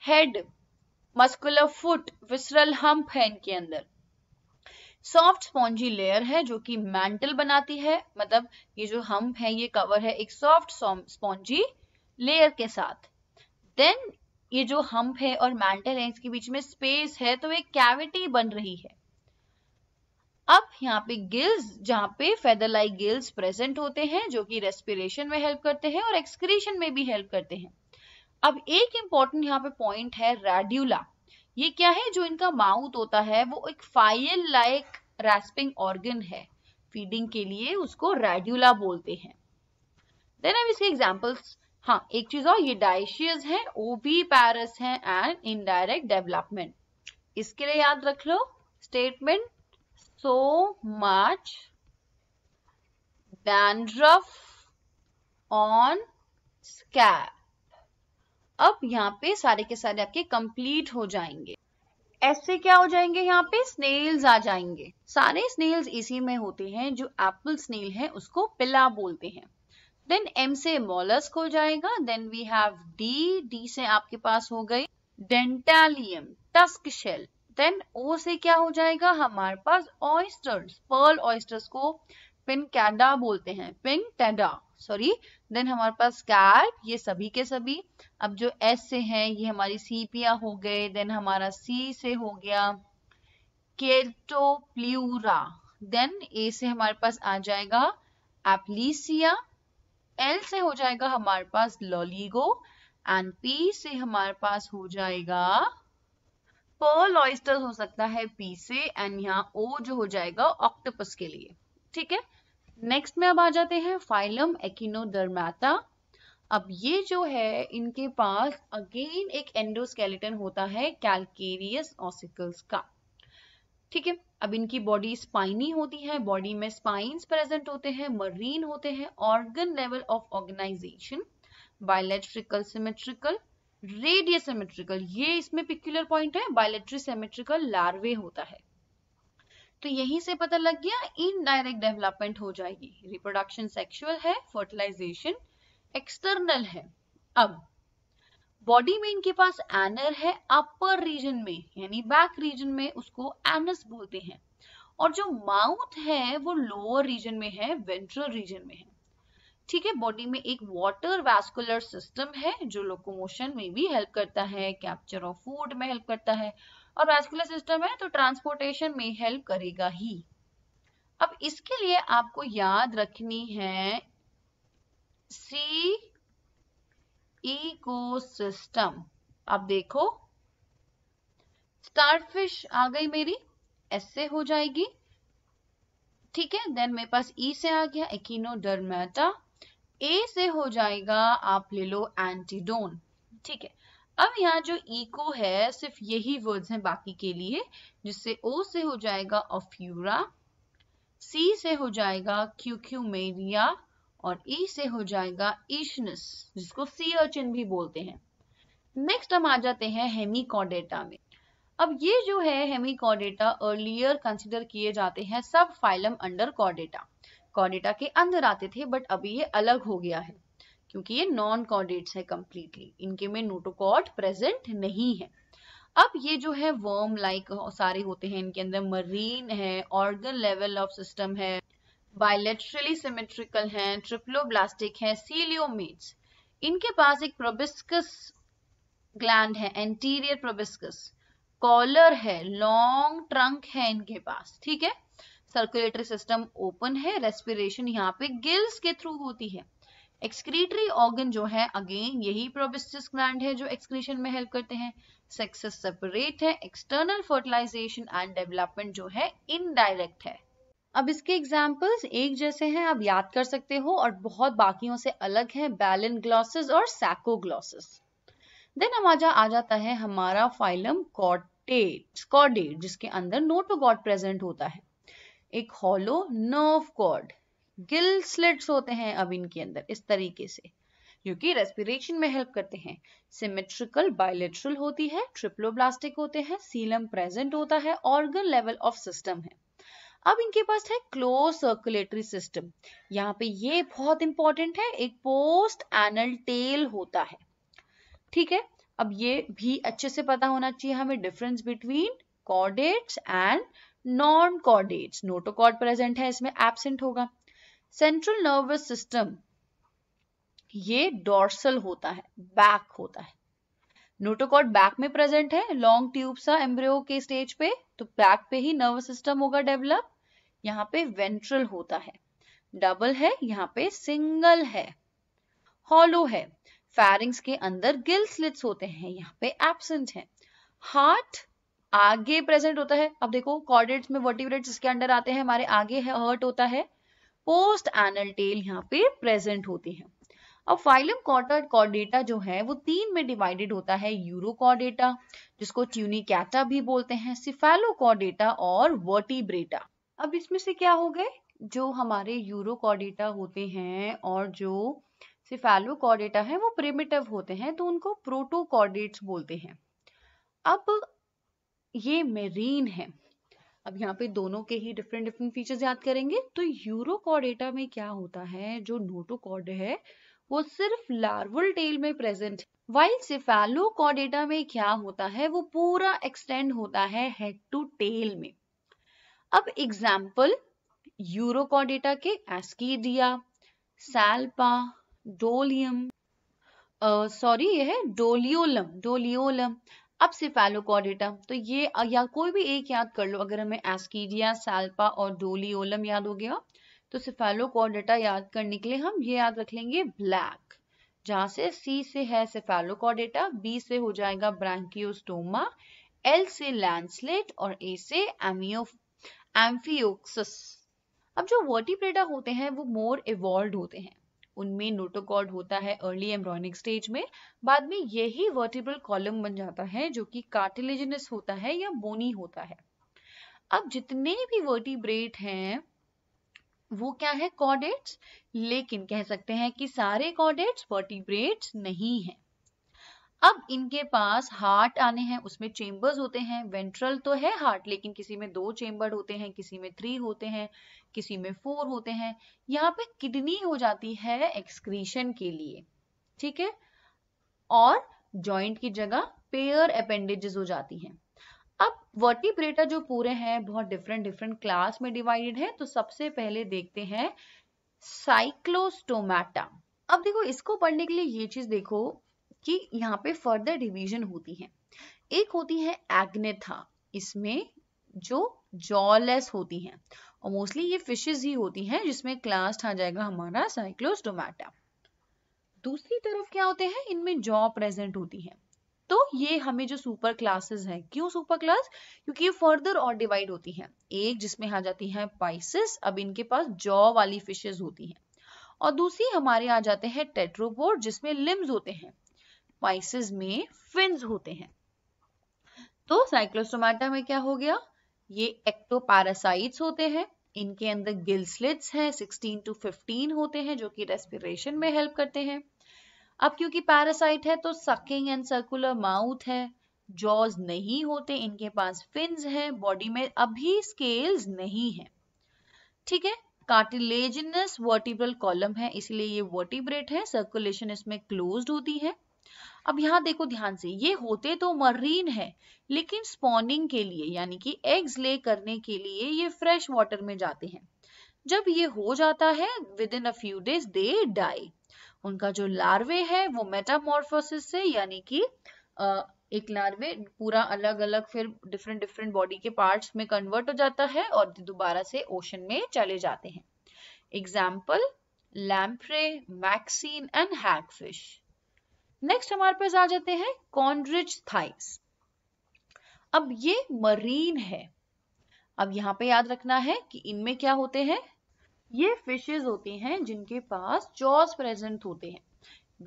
head muscular foot visceral hump है इनके अंदर सॉफ्ट स्पॉन्जी लेयर है जो कि मैंटल बनाती है मतलब ये जो हम्प है ये कवर है एक सॉफ्ट स्पॉन्जी लेयर के साथ देन ये जो हम्प है और मैंटल है इसके बीच में स्पेस है तो एक कैविटी बन रही है अब यहाँ पे गिल्स जहाँ पे फेदर लाइक गिल्स प्रेजेंट होते हैं जो कि रेस्पिरेशन में हेल्प करते हैं और एक्सक्रीशन में भी हेल्प करते हैं अब एक इंपॉर्टेंट यहाँ पे पॉइंट है रेड्यूला ये क्या है जो इनका माउथ होता है वो एक फाइल लाइक रेस्पिंग ऑर्गन है फीडिंग के लिए उसको रेड्यूला बोलते हैं देन अब इसके एग्जाम्पल्स हाँ एक चीज और ये डाइशियस है ओबी पैरस है एंड इनडायरेक्ट डेवलपमेंट इसके लिए याद रख लो statement so much dandruff on scalp अब यहाँ पे सारे के सारे आपके कंप्लीट हो जाएंगे ऐसे क्या हो जाएंगे यहाँ पे स्नेल्स आ जाएंगे सारे स्नेल्स इसी में होते हैं जो एप्पल स्नेल है उसको पिला बोलते हैं देन एम से मोलस्क हो जाएगा then we have D D से आपके पास हो गई dentalium tusk shell then O से क्या हो जाएगा हमारे पास ऑयस्टर्स पर्ल ऑयस्टर्स को कैडा बोलते हैं पिनटेडा सॉरी देन हमारे पास कैट ये सभी के सभी अब जो एस से है ये हमारी सीपिया हो गए देन हमारा सी से हो गया केटोप्ल्यूरा देन ए से हमारे पास आ जाएगा एप्लीसिया एल से हो जाएगा हमारे पास लॉलीगो एंड पी से हमारे पास हो जाएगा पर्ल ऑयस्टर हो सकता है पी से एंड यहाँ ओ जो हो जाएगा ऑक्टोपस के लिए ठीक है नेक्स्ट में अब आ जाते हैं फाइलम एकिनोडर्माटा अब ये जो है इनके पास अगेन एक एंडोस्केलेटन होता है कैलकेरियस ऑसिकल्स का ठीक है अब इनकी बॉडी स्पाइनी होती है बॉडी में स्पाइन प्रेजेंट होते हैं मरीन होते हैं organ level of organisation bilaterally symmetrical radius ये इसमें पिक्यूलर पॉइंट है बायोलेट्री सिमेट्रिकल लार्वे होता है तो यहीं से पता लग गया इनडायरेक्ट डेवलपमेंट हो जाएगी रिप्रोडक्शन सेक्सुअल है फर्टिलाइजेशन एक्सटर्नल है अब बॉडी में इनके पास एनर है अपर रीजन में यानी बैक रीजन में उसको एनस बोलते हैं और जो माउथ है वो लोअर रीजन में है वेंट्रल रीजन में है ठीक है बॉडी में एक वाटर वैस्कुलर सिस्टम है जो लोकोमोशन में भी हेल्प करता है कैप्चर ऑफ फूड में हेल्प करता है और वैस्कुलर सिस्टम है तो ट्रांसपोर्टेशन में हेल्प करेगा ही अब इसके लिए आपको याद रखनी है सी सिस्टम आप देखो स्टारफिश आ गई मेरी एस से हो जाएगी ठीक है देन मेरे पास ई e से आ गया डरमेटा ए से हो जाएगा आप ले लो एंटीडोन ठीक है अब यहाँ जो इको है सिर्फ यही वर्ड्स हैं बाकी के लिए जिससे ओ से हो जाएगा ऑफ्यूरा सी से हो जाएगा क्यूक्यूमेरिया और ई e से हो जाएगा ईशनस जिसको सी अर्चिन भी बोलते हैं नेक्स्ट हम आ जाते हैं हेमिकॉडेटा में अब ये जो है हेमिकॉडेटा अर्लियर कंसिडर किए जाते हैं सब फाइलम अंडर कॉडेटा कॉडेटा के अंदर आते थे बट अभी ये अलग हो गया है क्योंकि ये नॉन कॉडेट्स है कम्प्लीटली इनके में नोटोकॉट प्रेजेंट नहीं है अब ये जो है वर्म लाइक सारे होते हैं इनके अंदर मरीन है ऑर्गन लेवल ऑफ सिस्टम है बायोलेट्रली सिमेट्रिकल है ट्रिप्लोब्लास्टिक है सीलियोमेट्स इनके पास एक प्रोबिस्कस ग्लैंड है एंटीरियर प्रोबिस्कस कॉलर है लॉन्ग ट्रंक है इनके पास ठीक है सर्कुलेटरी सिस्टम ओपन है रेस्पिरेशन यहाँ पे गिल्स के थ्रू होती है एक्सक्रीटरी ऑर्गन जो है अगेन यही प्रोबिस्टिस ग्लैंड है जो एक्सक्रीशन में हेल्प करते हैं सेक्सेस सेपरेट है एक्सटर्नल फर्टिलाइजेशन एंड डेवलपमेंट जो है इनडायरेक्ट है अब इसके एग्जाम्पल्स एक जैसे हैं आप याद कर सकते हो और बहुत बाकियों से अलग हैं बैलन ग्लॉसेस और सैको ग्लॉसेस देन हमारा आ जाता है हमारा फाइलम कॉटेट कॉडेट जिसके अंदर नोटोगॉड प्रेजेंट होता है एक hollow nerve cord gill slits होते हैं अब इनके अंदर इस तरीके से जो कि रेस्पिरेशन में हेल्प करते हैं सिमेट्रिकल बायोलेट्रल होती है ट्रिप्लोब्लास्टिक होते हैं सीलम प्रेजेंट होता है ऑर्गन लेवल ऑफ सिस्टम है अब इनके पास है क्लोज सर्कुलेटरी सिस्टम यहाँ पे ये बहुत इंपॉर्टेंट है एक पोस्ट एनल टेल होता है ठीक है अब ये भी अच्छे से पता होना चाहिए हमें difference between chordates and non chordates notochord present है इसमें एबसेंट होगा सेंट्रल नर्वस सिस्टम ये डोर्सल होता है बैक होता है नोटोकॉट बैक में प्रेजेंट है लॉन्ग ट्यूब सा एम्ब्रियो के स्टेज पे तो बैक पे ही नर्वस सिस्टम होगा डेवलप यहाँ पे वेंट्रल होता है डबल है यहाँ पे सिंगल है हॉलो है फैरिंग्स के अंदर गिल स्लिट्स होते हैं यहाँ पे एबसेंट है हार्ट आगे प्रेजेंट होता है अब देखो कॉर्डेट्स में वर्टिब्रेट्स इसके अंडर आते हैं हमारे आगे हर्ट होता है पोस्ट एनल टेल यहाँ पे प्रेजेंट होते हैं अब फाइलम कॉटा कॉर्डेटा जो है वो तीन में डिवाइडेड होता है यूरोकॉर्डेटा जिसको ट्यूनिकैटा भी बोलते हैं सिफेलोकॉर्डेटा और वर्टिब्रेटा अब इसमें से क्या हो गए जो हमारे यूरोकॉर्डेटा होते हैं और जो सिफेलोकॉर्डेटा है वो प्रेमेटिव होते हैं तो उनको प्रोटोकॉर्डेट्स बोलते हैं अब ये मेरीन है अब यहाँ पे दोनों के ही डिफरेंट डिफरेंट फीचर याद करेंगे तो यूरोकॉर्डेटा में क्या होता है जो नोटोकॉड है वो सिर्फ लार्वल टेल में प्रेजेंट वाइल सिफेलोकॉडेटा में क्या होता है वो पूरा एक्सटेंड होता है हेड टू टेल में अब एग्जाम्पल यूरोकॉर्डेटा के Ascidia Salpa Doliolum sorry uh, है डोलियोलम डोलियोलम अब सिफेलोकॉडेटा तो ये या कोई भी एक याद कर लो अगर हमें एस्कीडिया सैल्पा और डोलियोलम याद हो गया तो सिफेलोकॉडेटा याद करने के लिए हम ये याद रख लेंगे ब्लैक जहां से सी से है सिफेलोकॉडेटा बी से हो जाएगा ब्रांकियोस्टोमा एल से लैंडस्लेट और ए से एमियो एम्फियोक्सिस अब जो वर्टिप्रेटा होते हैं वो मोर इवॉल्व होते हैं उनमें नोटोकॉर्ड होता है अर्ली एम्ब्रॉनिक स्टेज में बाद में यही वर्टिब्रल कॉलम बन जाता है जो कि कार्टिलेजिनस होता है या बोनी होता है अब जितने भी वर्टिब्रेट हैं वो क्या है कॉर्डेट्स लेकिन कह सकते हैं कि सारे कॉर्डेट्स वर्टिब्रेट्स नहीं हैं अब इनके पास हार्ट आने हैं उसमें चेंबर्स होते हैं वेंट्रल तो है हार्ट लेकिन किसी में दो चेंबर होते हैं किसी में थ्री होते हैं किसी में फोर होते हैं यहाँ पे किडनी हो जाती है एक्सक्रीशन के लिए ठीक है और जॉइंट की जगह पेयर अपेंडेजेस हो जाती हैं अब वर्टिब्रेटा जो पूरे हैं बहुत डिफरेंट डिफरेंट क्लास में डिवाइडेड है तो सबसे पहले देखते हैं साइक्लोस्टोमैटा अब देखो इसको पढ़ने के लिए ये चीज देखो कि यहाँ पे फर्दर डिवीजन होती है एक होती है एग्नेथा इसमें जो जॉलेस होती हैं और मोस्टली ये फिशेज ही होती हैं जिसमें क्लास्ट आ जाएगा हमारा साइक्लोस्टोमैटा दूसरी तरफ क्या होते हैं इनमें जॉ प्रेजेंट होती है तो ये हमें जो सुपर क्लासेस है क्यों सुपर क्लास क्योंकि ये फर्दर और डिवाइड होती हैं एक जिसमें आ जाती है पाइसिस अब इनके पास जॉ वाली फिशेज होती हैं और दूसरी हमारे आ जाते हैं टेट्रोपोड जिसमें लिम्स होते हैं स्पाइसेस में फिन्स होते हैं तो साइक्लोस्टोमाटा में क्या हो गया ये एक्टोपैरासाइट्स होते हैं इनके अंदर गिल्सलिट्स हैं 16 टू 15 होते हैं जो कि रेस्पिरेशन में हेल्प करते हैं अब क्योंकि पैरासाइट है तो सकिंग एंड सर्कुलर माउथ है जॉज नहीं होते इनके पास फिंस हैं बॉडी में अभी स्केल्स नहीं है ठीक है कार्टिलेजनस वर्टिब्रल कॉलम है इसलिए ये वर्टिब्रेट है सर्कुलेशन इसमें क्लोज्ड होती है अब यहाँ देखो ध्यान से ये होते तो मरीन है लेकिन स्पॉनिंग के लिए यानी कि एग्स ले करने के लिए ये फ्रेश वाटर में जाते हैं जब ये हो जाता है within a few days they die उनका जो लार्वे है वो मेटामोर्फोसिस से यानी कि एक लार्वे पूरा अलग अलग फिर डिफरेंट डिफरेंट बॉडी के पार्ट्स में कन्वर्ट हो जाता है और दोबारा से ओशन में चले जाते हैं example lamprey Myxine and hagfish next हमारे पास आ जाते हैं कॉन्ड्रिज थाइस अब ये मरीन है अब यहाँ पे याद रखना है कि इनमें क्या होते हैं ये फिशेज होते हैं जिनके पास जॉस प्रेजेंट होते हैं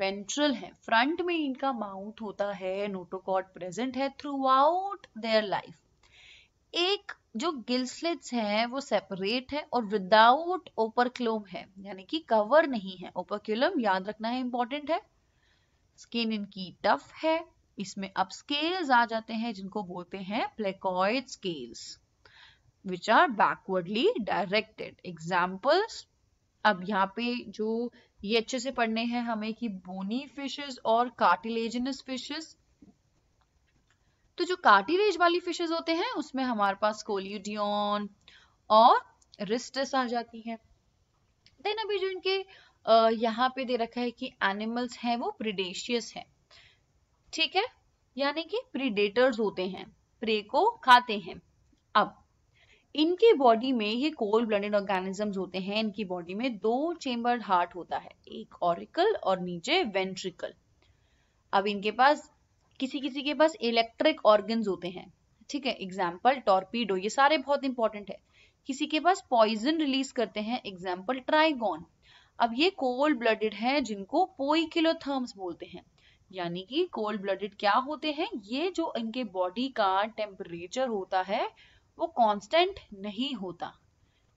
वेंट्रल है फ्रंट में इनका माउथ होता है notochord present throughout their देयर लाइफ एक जो गिल्सलेट्स हैं वो सेपरेट है और विदाउट ओपरक्लोम है यानी कि कवर नहीं है ओपरक्यूलम याद रखना है इंपॉर्टेंट है स्किन इनकी टफ है इसमें अब स्केल्स आ जाते हैं जिनको बोलते हैं placoid scales which are backwardly directed examples अब यहाँ पे जो ये अच्छे से पढ़ने हैं हमें कि बोनी फिशेस और कार्टिलेजनस फिशेस तो जो कार्टिलेज वाली फिशेस होते हैं उसमें हमारे पास कोलियोडियन और रिस्टस आ जाती है देन अभी जो इनके यहाँ पे दे रखा है कि एनिमल्स हैं वो प्रिडेशियस हैं ठीक है यानी कि प्रीडेटर्स होते हैं प्रे को खाते हैं अब इनके बॉडी में ये कोल्ड ब्लडेड ऑर्गेनिजम्स होते हैं इनकी बॉडी में दो चेम्बर हार्ट होता है एक ऑरिकल और नीचे वेंट्रिकल अब इनके पास किसी किसी के पास इलेक्ट्रिक ऑर्गन होते हैं ठीक है एग्जाम्पल टॉर्पीडो ये सारे बहुत इंपॉर्टेंट है किसी के पास पॉइजन रिलीज करते हैं एग्जाम्पल ट्राइगॉन अब ये कोल्ड ब्लडेड हैं जिनको पोईकिलोथर्म्स बोलते हैं यानी कि कोल्ड ब्लडेड क्या होते हैं ये जो इनके बॉडी का टेम्परेचर होता है वो कांस्टेंट नहीं होता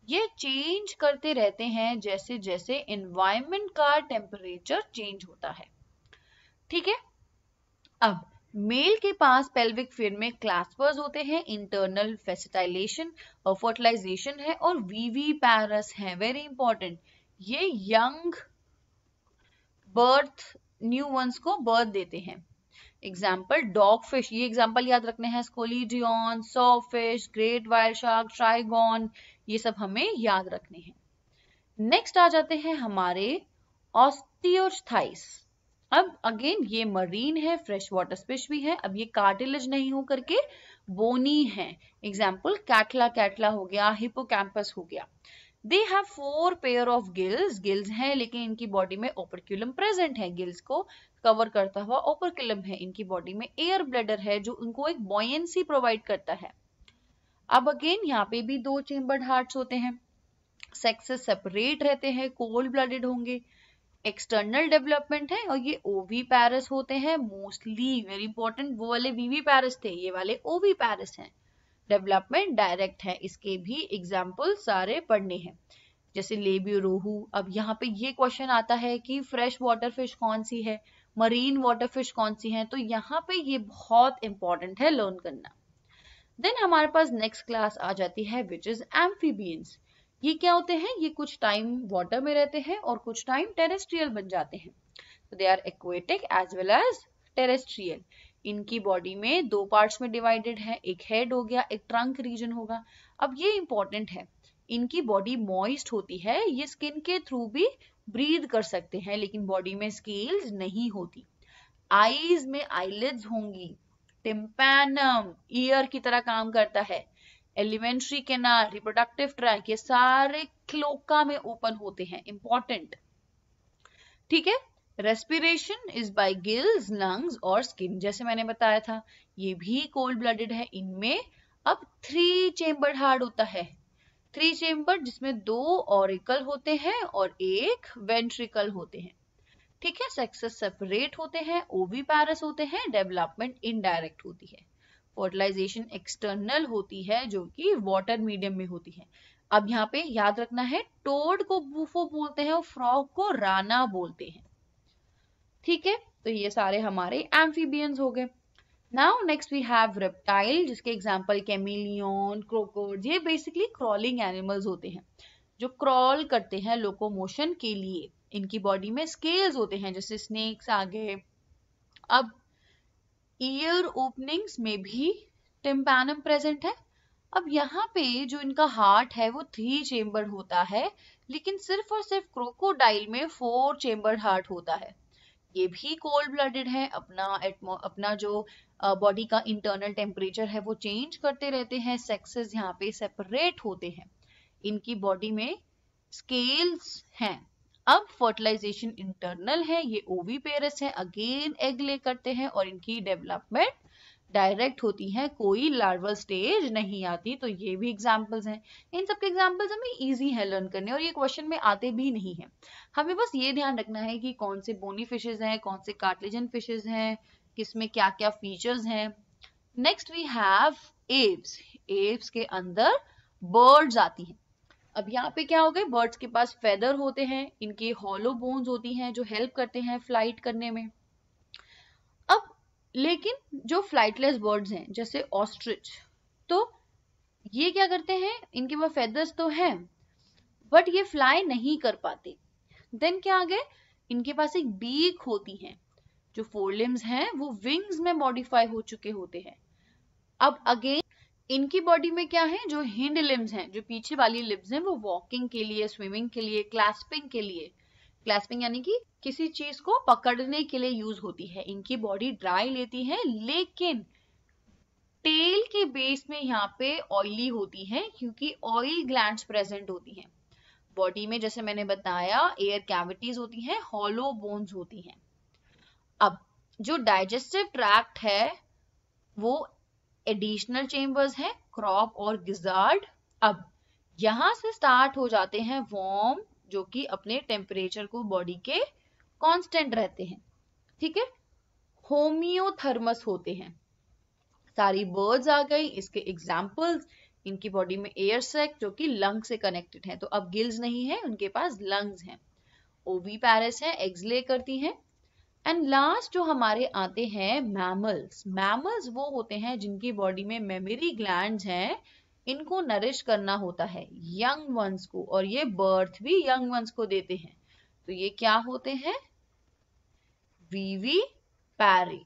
ये चेंज करते रहते हैं जैसे जैसे एनवायरमेंट का टेम्परेचर चेंज होता है ठीक है अब मेल के पास पेल्विक फिर में क्लास्पर्स होते हैं इंटरनल फेसिटाइलेशन और फर्टिलाइजेशन है और वीवी पैरस है वेरी इंपॉर्टेंट ये यंग बर्थ न्यू वंस को बर्थ देते हैं एग्जाम्पल डॉग फिश ये एग्जाम्पल याद रखने हैं Scoliodon saw fish great white shark Trygon ये सब हमें याद रखने हैं नेक्स्ट आ जाते हैं हमारे ऑस्टियोस्थाइस अब अगेन ये मरीन है फ्रेश वाटर स्पिश भी है अब ये कार्टिलेज नहीं हो करके बोनी है एग्जाम्पल कैटला कैटला हो गया हिपोकैम्पस हो गया they have four pair of gills gills हैं लेकिन इनकी बॉडी में ओपरक्यूलम प्रेजेंट है गिल्स को कवर करता हुआ ओपरक्यूलम है इनकी बॉडी में एयर ब्लडर है जो उनको एक बॉयसी प्रोवाइड करता है अब अगेन यहाँ पे भी दो चेम्बर्ड हार्ट होते हैं सेक्स सेपरेट रहते हैं कोल्ड ब्लडेड होंगे एक्सटर्नल डेवलपमेंट है और ये ओवी पैरस होते हैं मोस्टली वेरी इंपॉर्टेंट वो वाले वीवी पैरस थे ये वाले ओवी पैरस हैं डेवलपमेंट डायरेक्ट है इसके भी एग्जाम्पल सारे पढ़ने हैं जैसे लेबी रोहू अब यहाँ पे ये क्वेश्चन आता है कि फ्रेश वाटर फिश कौन सी है मरीन वाटर फिश कौन सी है तो यहाँ पे ये बहुत इंपॉर्टेंट है लर्न करना देन हमारे पास नेक्स्ट क्लास आ जाती है विच इज एम्फीबियंस ये क्या होते हैं ये कुछ टाइम वाटर में रहते हैं और कुछ टाइम टेरेस्ट्रियल बन जाते हैं तो they are aquatic as well as terrestrial इनकी बॉडी में दो पार्ट्स में डिवाइडेड है एक हेड हो गया एक ट्रंक रीजन होगा अब ये इंपॉर्टेंट है इनकी बॉडी मॉइस्ट होती है ये स्किन के थ्रू भी ब्रीद कर सकते हैं लेकिन बॉडी में स्केल्स नहीं होती आईज में आईलिड्स होंगी टिम्पैनम ईयर की तरह काम करता है एलिमेंट्री केनाल रिप्रोडक्टिव ट्रैक ये सारे क्लोका में ओपन होते हैं इंपॉर्टेंट ठीक है respiration is by gills lungs और स्किन जैसे मैंने बताया था ये भी कोल्ड ब्लडेड है इनमें अब थ्री चेम्बर हार्ड होता है थ्री चेम्बर जिसमें दो ऑरिकल होते हैं और एक वेंट्रिकल होते हैं ठीक है सेक्सेस सेपरेट होते हैं ओवी पैरस होते हैं डेवलपमेंट इनडायरेक्ट होती है फर्टिलाइजेशन एक्सटर्नल होती है जो कि वाटर मीडियम में होती है अब यहाँ पे याद रखना है टोड को बूफो बोलते हैं और फ्रॉग को राना बोलते हैं ठीक है तो ये सारे हमारे एम्फीबियंस हो गए now next we have reptile जिसके एग्जाम्पल केमिलियन क्रोकोड ये बेसिकली क्रॉलिंग एनिमल्स होते हैं जो क्रॉल करते हैं लोकोमोशन के लिए इनकी बॉडी में स्केल्स होते हैं जैसे स्नेक्स आ गए अब ईयर ओपनिंग्स में भी टिम्पैनम प्रेजेंट है अब यहाँ पे जो इनका हार्ट है वो थ्री चेम्बर होता है लेकिन सिर्फ और सिर्फ क्रोकोडाइल में फोर चेम्बर हार्ट होता है ये भी कोल्ड ब्लडेड है अपना अपना जो बॉडी का इंटरनल टेम्परेचर है वो चेंज करते रहते हैं सेक्सेस यहाँ पे सेपरेट होते हैं इनकी बॉडी में स्केल्स हैं अब फर्टिलाइजेशन इंटरनल है ये ओवी पेरस है अगेन एग ले करते हैं और इनकी डेवलपमेंट डायरेक्ट होती हैं कोई लार्वल स्टेज नहीं आती तो ये भी एग्जाम्पल्स हैं इन सब के एग्जाम्पल्स हमें ईजी है लर्न करने और ये क्वेश्चन में आते भी नहीं है हमें बस ये ध्यान रखना है कि कौन से बोनी फिशेज हैं कौन से कार्टिलेजन फिशेज हैं किसमें क्या क्या फीचर्स हैं next we have Aves Aves के अंदर बर्ड्स आती हैं अब यहाँ पे क्या हो गए बर्ड्स के पास फेदर होते हैं इनके हॉलो बोन्स होती हैं जो हेल्प करते हैं फ्लाइट करने में लेकिन जो फ्लाइटलेस बर्ड्स हैं जैसे ऑस्ट्रिच तो ये क्या करते हैं इनके पास फेदर्स तो हैं बट ये फ्लाई नहीं कर पाते देन क्या गए इनके पास एक बीक होती है जो फोर लिम्स हैं वो विंग्स में मॉडिफाई हो चुके होते हैं अब अगेन इनकी बॉडी में क्या है जो हिंड लिम्स हैं जो पीछे वाली लिम्स हैं वो वॉकिंग के लिए स्विमिंग के लिए क्लास्पिंग के लिए क्लैस्पिंग यानी कि किसी चीज को पकड़ने के लिए यूज होती है इनकी बॉडी ड्राई लेती है लेकिन टेल के बेस में यहाँ पे ऑयली होती है क्योंकि ऑयल ग्लैंड प्रेजेंट होती हैं बॉडी में जैसे मैंने बताया एयर कैविटीज होती हैं हॉलो बोन्स होती हैं अब जो डाइजेस्टिव ट्रैक्ट है वो एडिशनल चेंबर्स हैं क्रॉप और गिजार्ड अब यहां से स्टार्ट हो जाते हैं वॉर्म जो कि अपने टेम्परेचर को बॉडी के कांस्टेंट रहते हैं ठीक है होमियोथर्मस होते हैं सारी बर्ड्स आ गई इसके एग्जाम्पल्स इनकी बॉडी में एयर सेक जो कि लंग से कनेक्टेड है तो अब गिल्स नहीं है उनके पास लंग्स हैं ओवी पैरस है एग्स ले करती हैं एंड लास्ट जो हमारे आते हैं मैमल्स मैमल्स वो होते हैं जिनकी बॉडी में मेमोरी ग्लैंड हैं इनको नरिश करना होता है यंग वंस को और ये बर्थ भी यंग वंस को देते हैं तो ये क्या होते हैं वीवी पैरी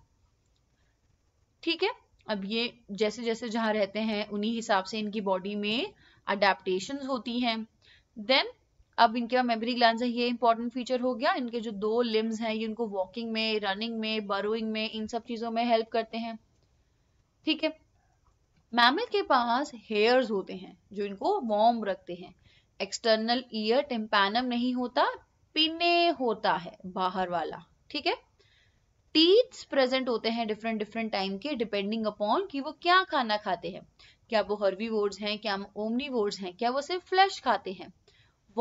ठीक है अब ये जैसे जैसे जहां रहते हैं उन्हीं हिसाब से इनकी बॉडी में अडेप्टेशन होती हैं देन अब इनका मेमोरी ग्लान ये इंपॉर्टेंट फीचर हो गया इनके जो दो लिम्स हैं ये इनको वॉकिंग में रनिंग में बरोइंग में इन सब चीजों में हेल्प करते हैं ठीक है मैमल के पास हेयर्स होते हैं जो इनको वॉर्म रखते हैं एक्सटर्नल ईयर टिम्पैनम नहीं होता पिने होता है बाहर वाला ठीक है टीथ प्रेजेंट होते हैं डिफरेंट डिफरेंट टाइम के डिपेंडिंग अपॉन कि वो क्या खाना खाते हैं क्या वो हर्वी हैं क्या ओमनी हैं क्या वो सिर्फ फ्लैश खाते हैं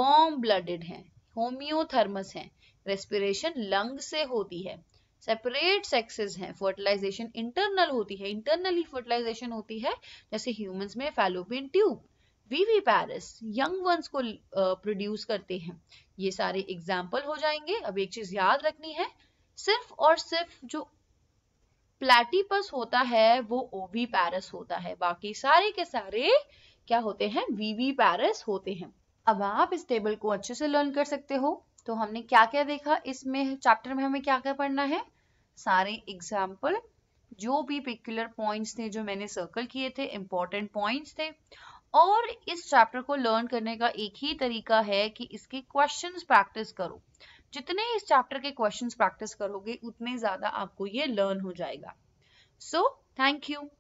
वॉर्म ब्लडेड हैं होमियोथर्मस हैं रेस्पिरेशन लंग से होती है सेपरेट सेक्सेस हैं फर्टिलाइजेशन इंटरनल होती है इंटरनली फर्टिलाइजेशन होती है जैसे ह्यूमंस में fallopian tube viviparous young ones को प्रोड्यूस करते हैं ये सारे एग्जाम्पल हो जाएंगे अब एक चीज याद रखनी है सिर्फ और सिर्फ जो प्लेटिपस होता है वो ओवी पैरस होता है बाकी सारे के सारे क्या होते हैं वीवी पैरस होते हैं अब आप इस टेबल को अच्छे से लर्न कर सकते हो तो हमने क्या क्या देखा इसमें चैप्टर में हमें क्या क्या पढ़ना है सारे एग्जाम्पल जो भी पिक्युलर पॉइंट्स थे जो मैंने सर्कल किए थे इंपॉर्टेंट पॉइंट्स थे और इस चैप्टर को लर्न करने का एक ही तरीका है कि इसके क्वेश्चंस प्रैक्टिस करो जितने इस चैप्टर के क्वेश्चंस प्रैक्टिस करोगे उतने ज़्यादा आपको ये लर्न हो जाएगा सो थैंक यू